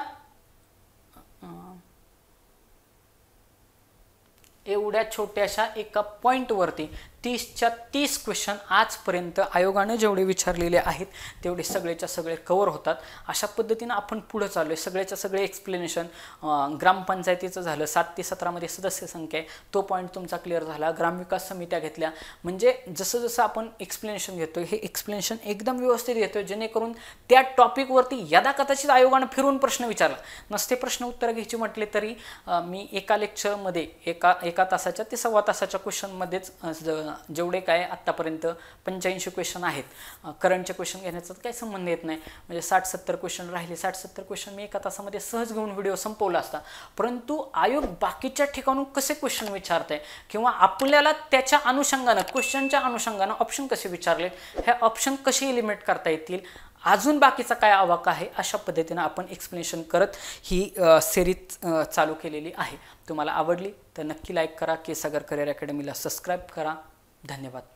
एवढ्या छोट्याशा एका पॉईंटवरती तीसच्या तीस क्वेश्चन आजपर्यंत आयोगानं जेवढे विचारलेले आहेत तेवढे सगळेच्या सगळे कवर होतात अशा पद्धतीनं आपण पुढं चाललो आहे सगळ्याच्या सगळे एक्सप्लेनेशन ग्रामपंचायतीचं झालं सात ते सतरामध्ये सदस्य संख्या आहे तो पॉईंट तुमचा क्लिअर झाला ग्रामविकास समित्या घेतल्या म्हणजे जसं जसं आपण एक्सप्लेनेशन घेतो हे एक्सप्लेनेशन एकदम व्यवस्थित घेतो जेणेकरून त्या टॉपिकवरती यदा कदाचित आयोगानं फिरून प्रश्न विचारला नसते प्रश्न उत्तर घ्यायची म्हटले तरी मी एका लेक्चरमध्ये एका एका तासाच्या ते सव्वा तासाच्या क्वेश्चनमध्येच जेवढे काय आत्तापर्यंत पंच्याऐंशी क्वेश्चन आहेत करंटचे क्वेश्चन घेण्याचा काही संबंध येत नाही म्हणजे साठ सत्तर क्वेश्चन राहिले साठ सत्तर क्वेश्चन मी एका तासामध्ये सहज घेऊन व्हिडिओ संपवला असता परंतु आयोग बाकीच्या ठिकाणून कसे क्वेश्चन विचारत आहे किंवा आपल्याला त्याच्या अनुषंगानं क्वेश्चनच्या अनुषंगानं ऑप्शन कसे विचारले हे ऑप्शन कसे इलिमिनेट करता येतील अजून बाकीचा काय आवाक आहे अशा पद्धतीनं आपण एक्सप्लेनेशन करत ही सेरीज चालू केलेली आहे तुम्हाला आवडली तर नक्की लाईक करा केसागर करिअर अकॅडमीला सबस्क्राईब करा धन्यवाद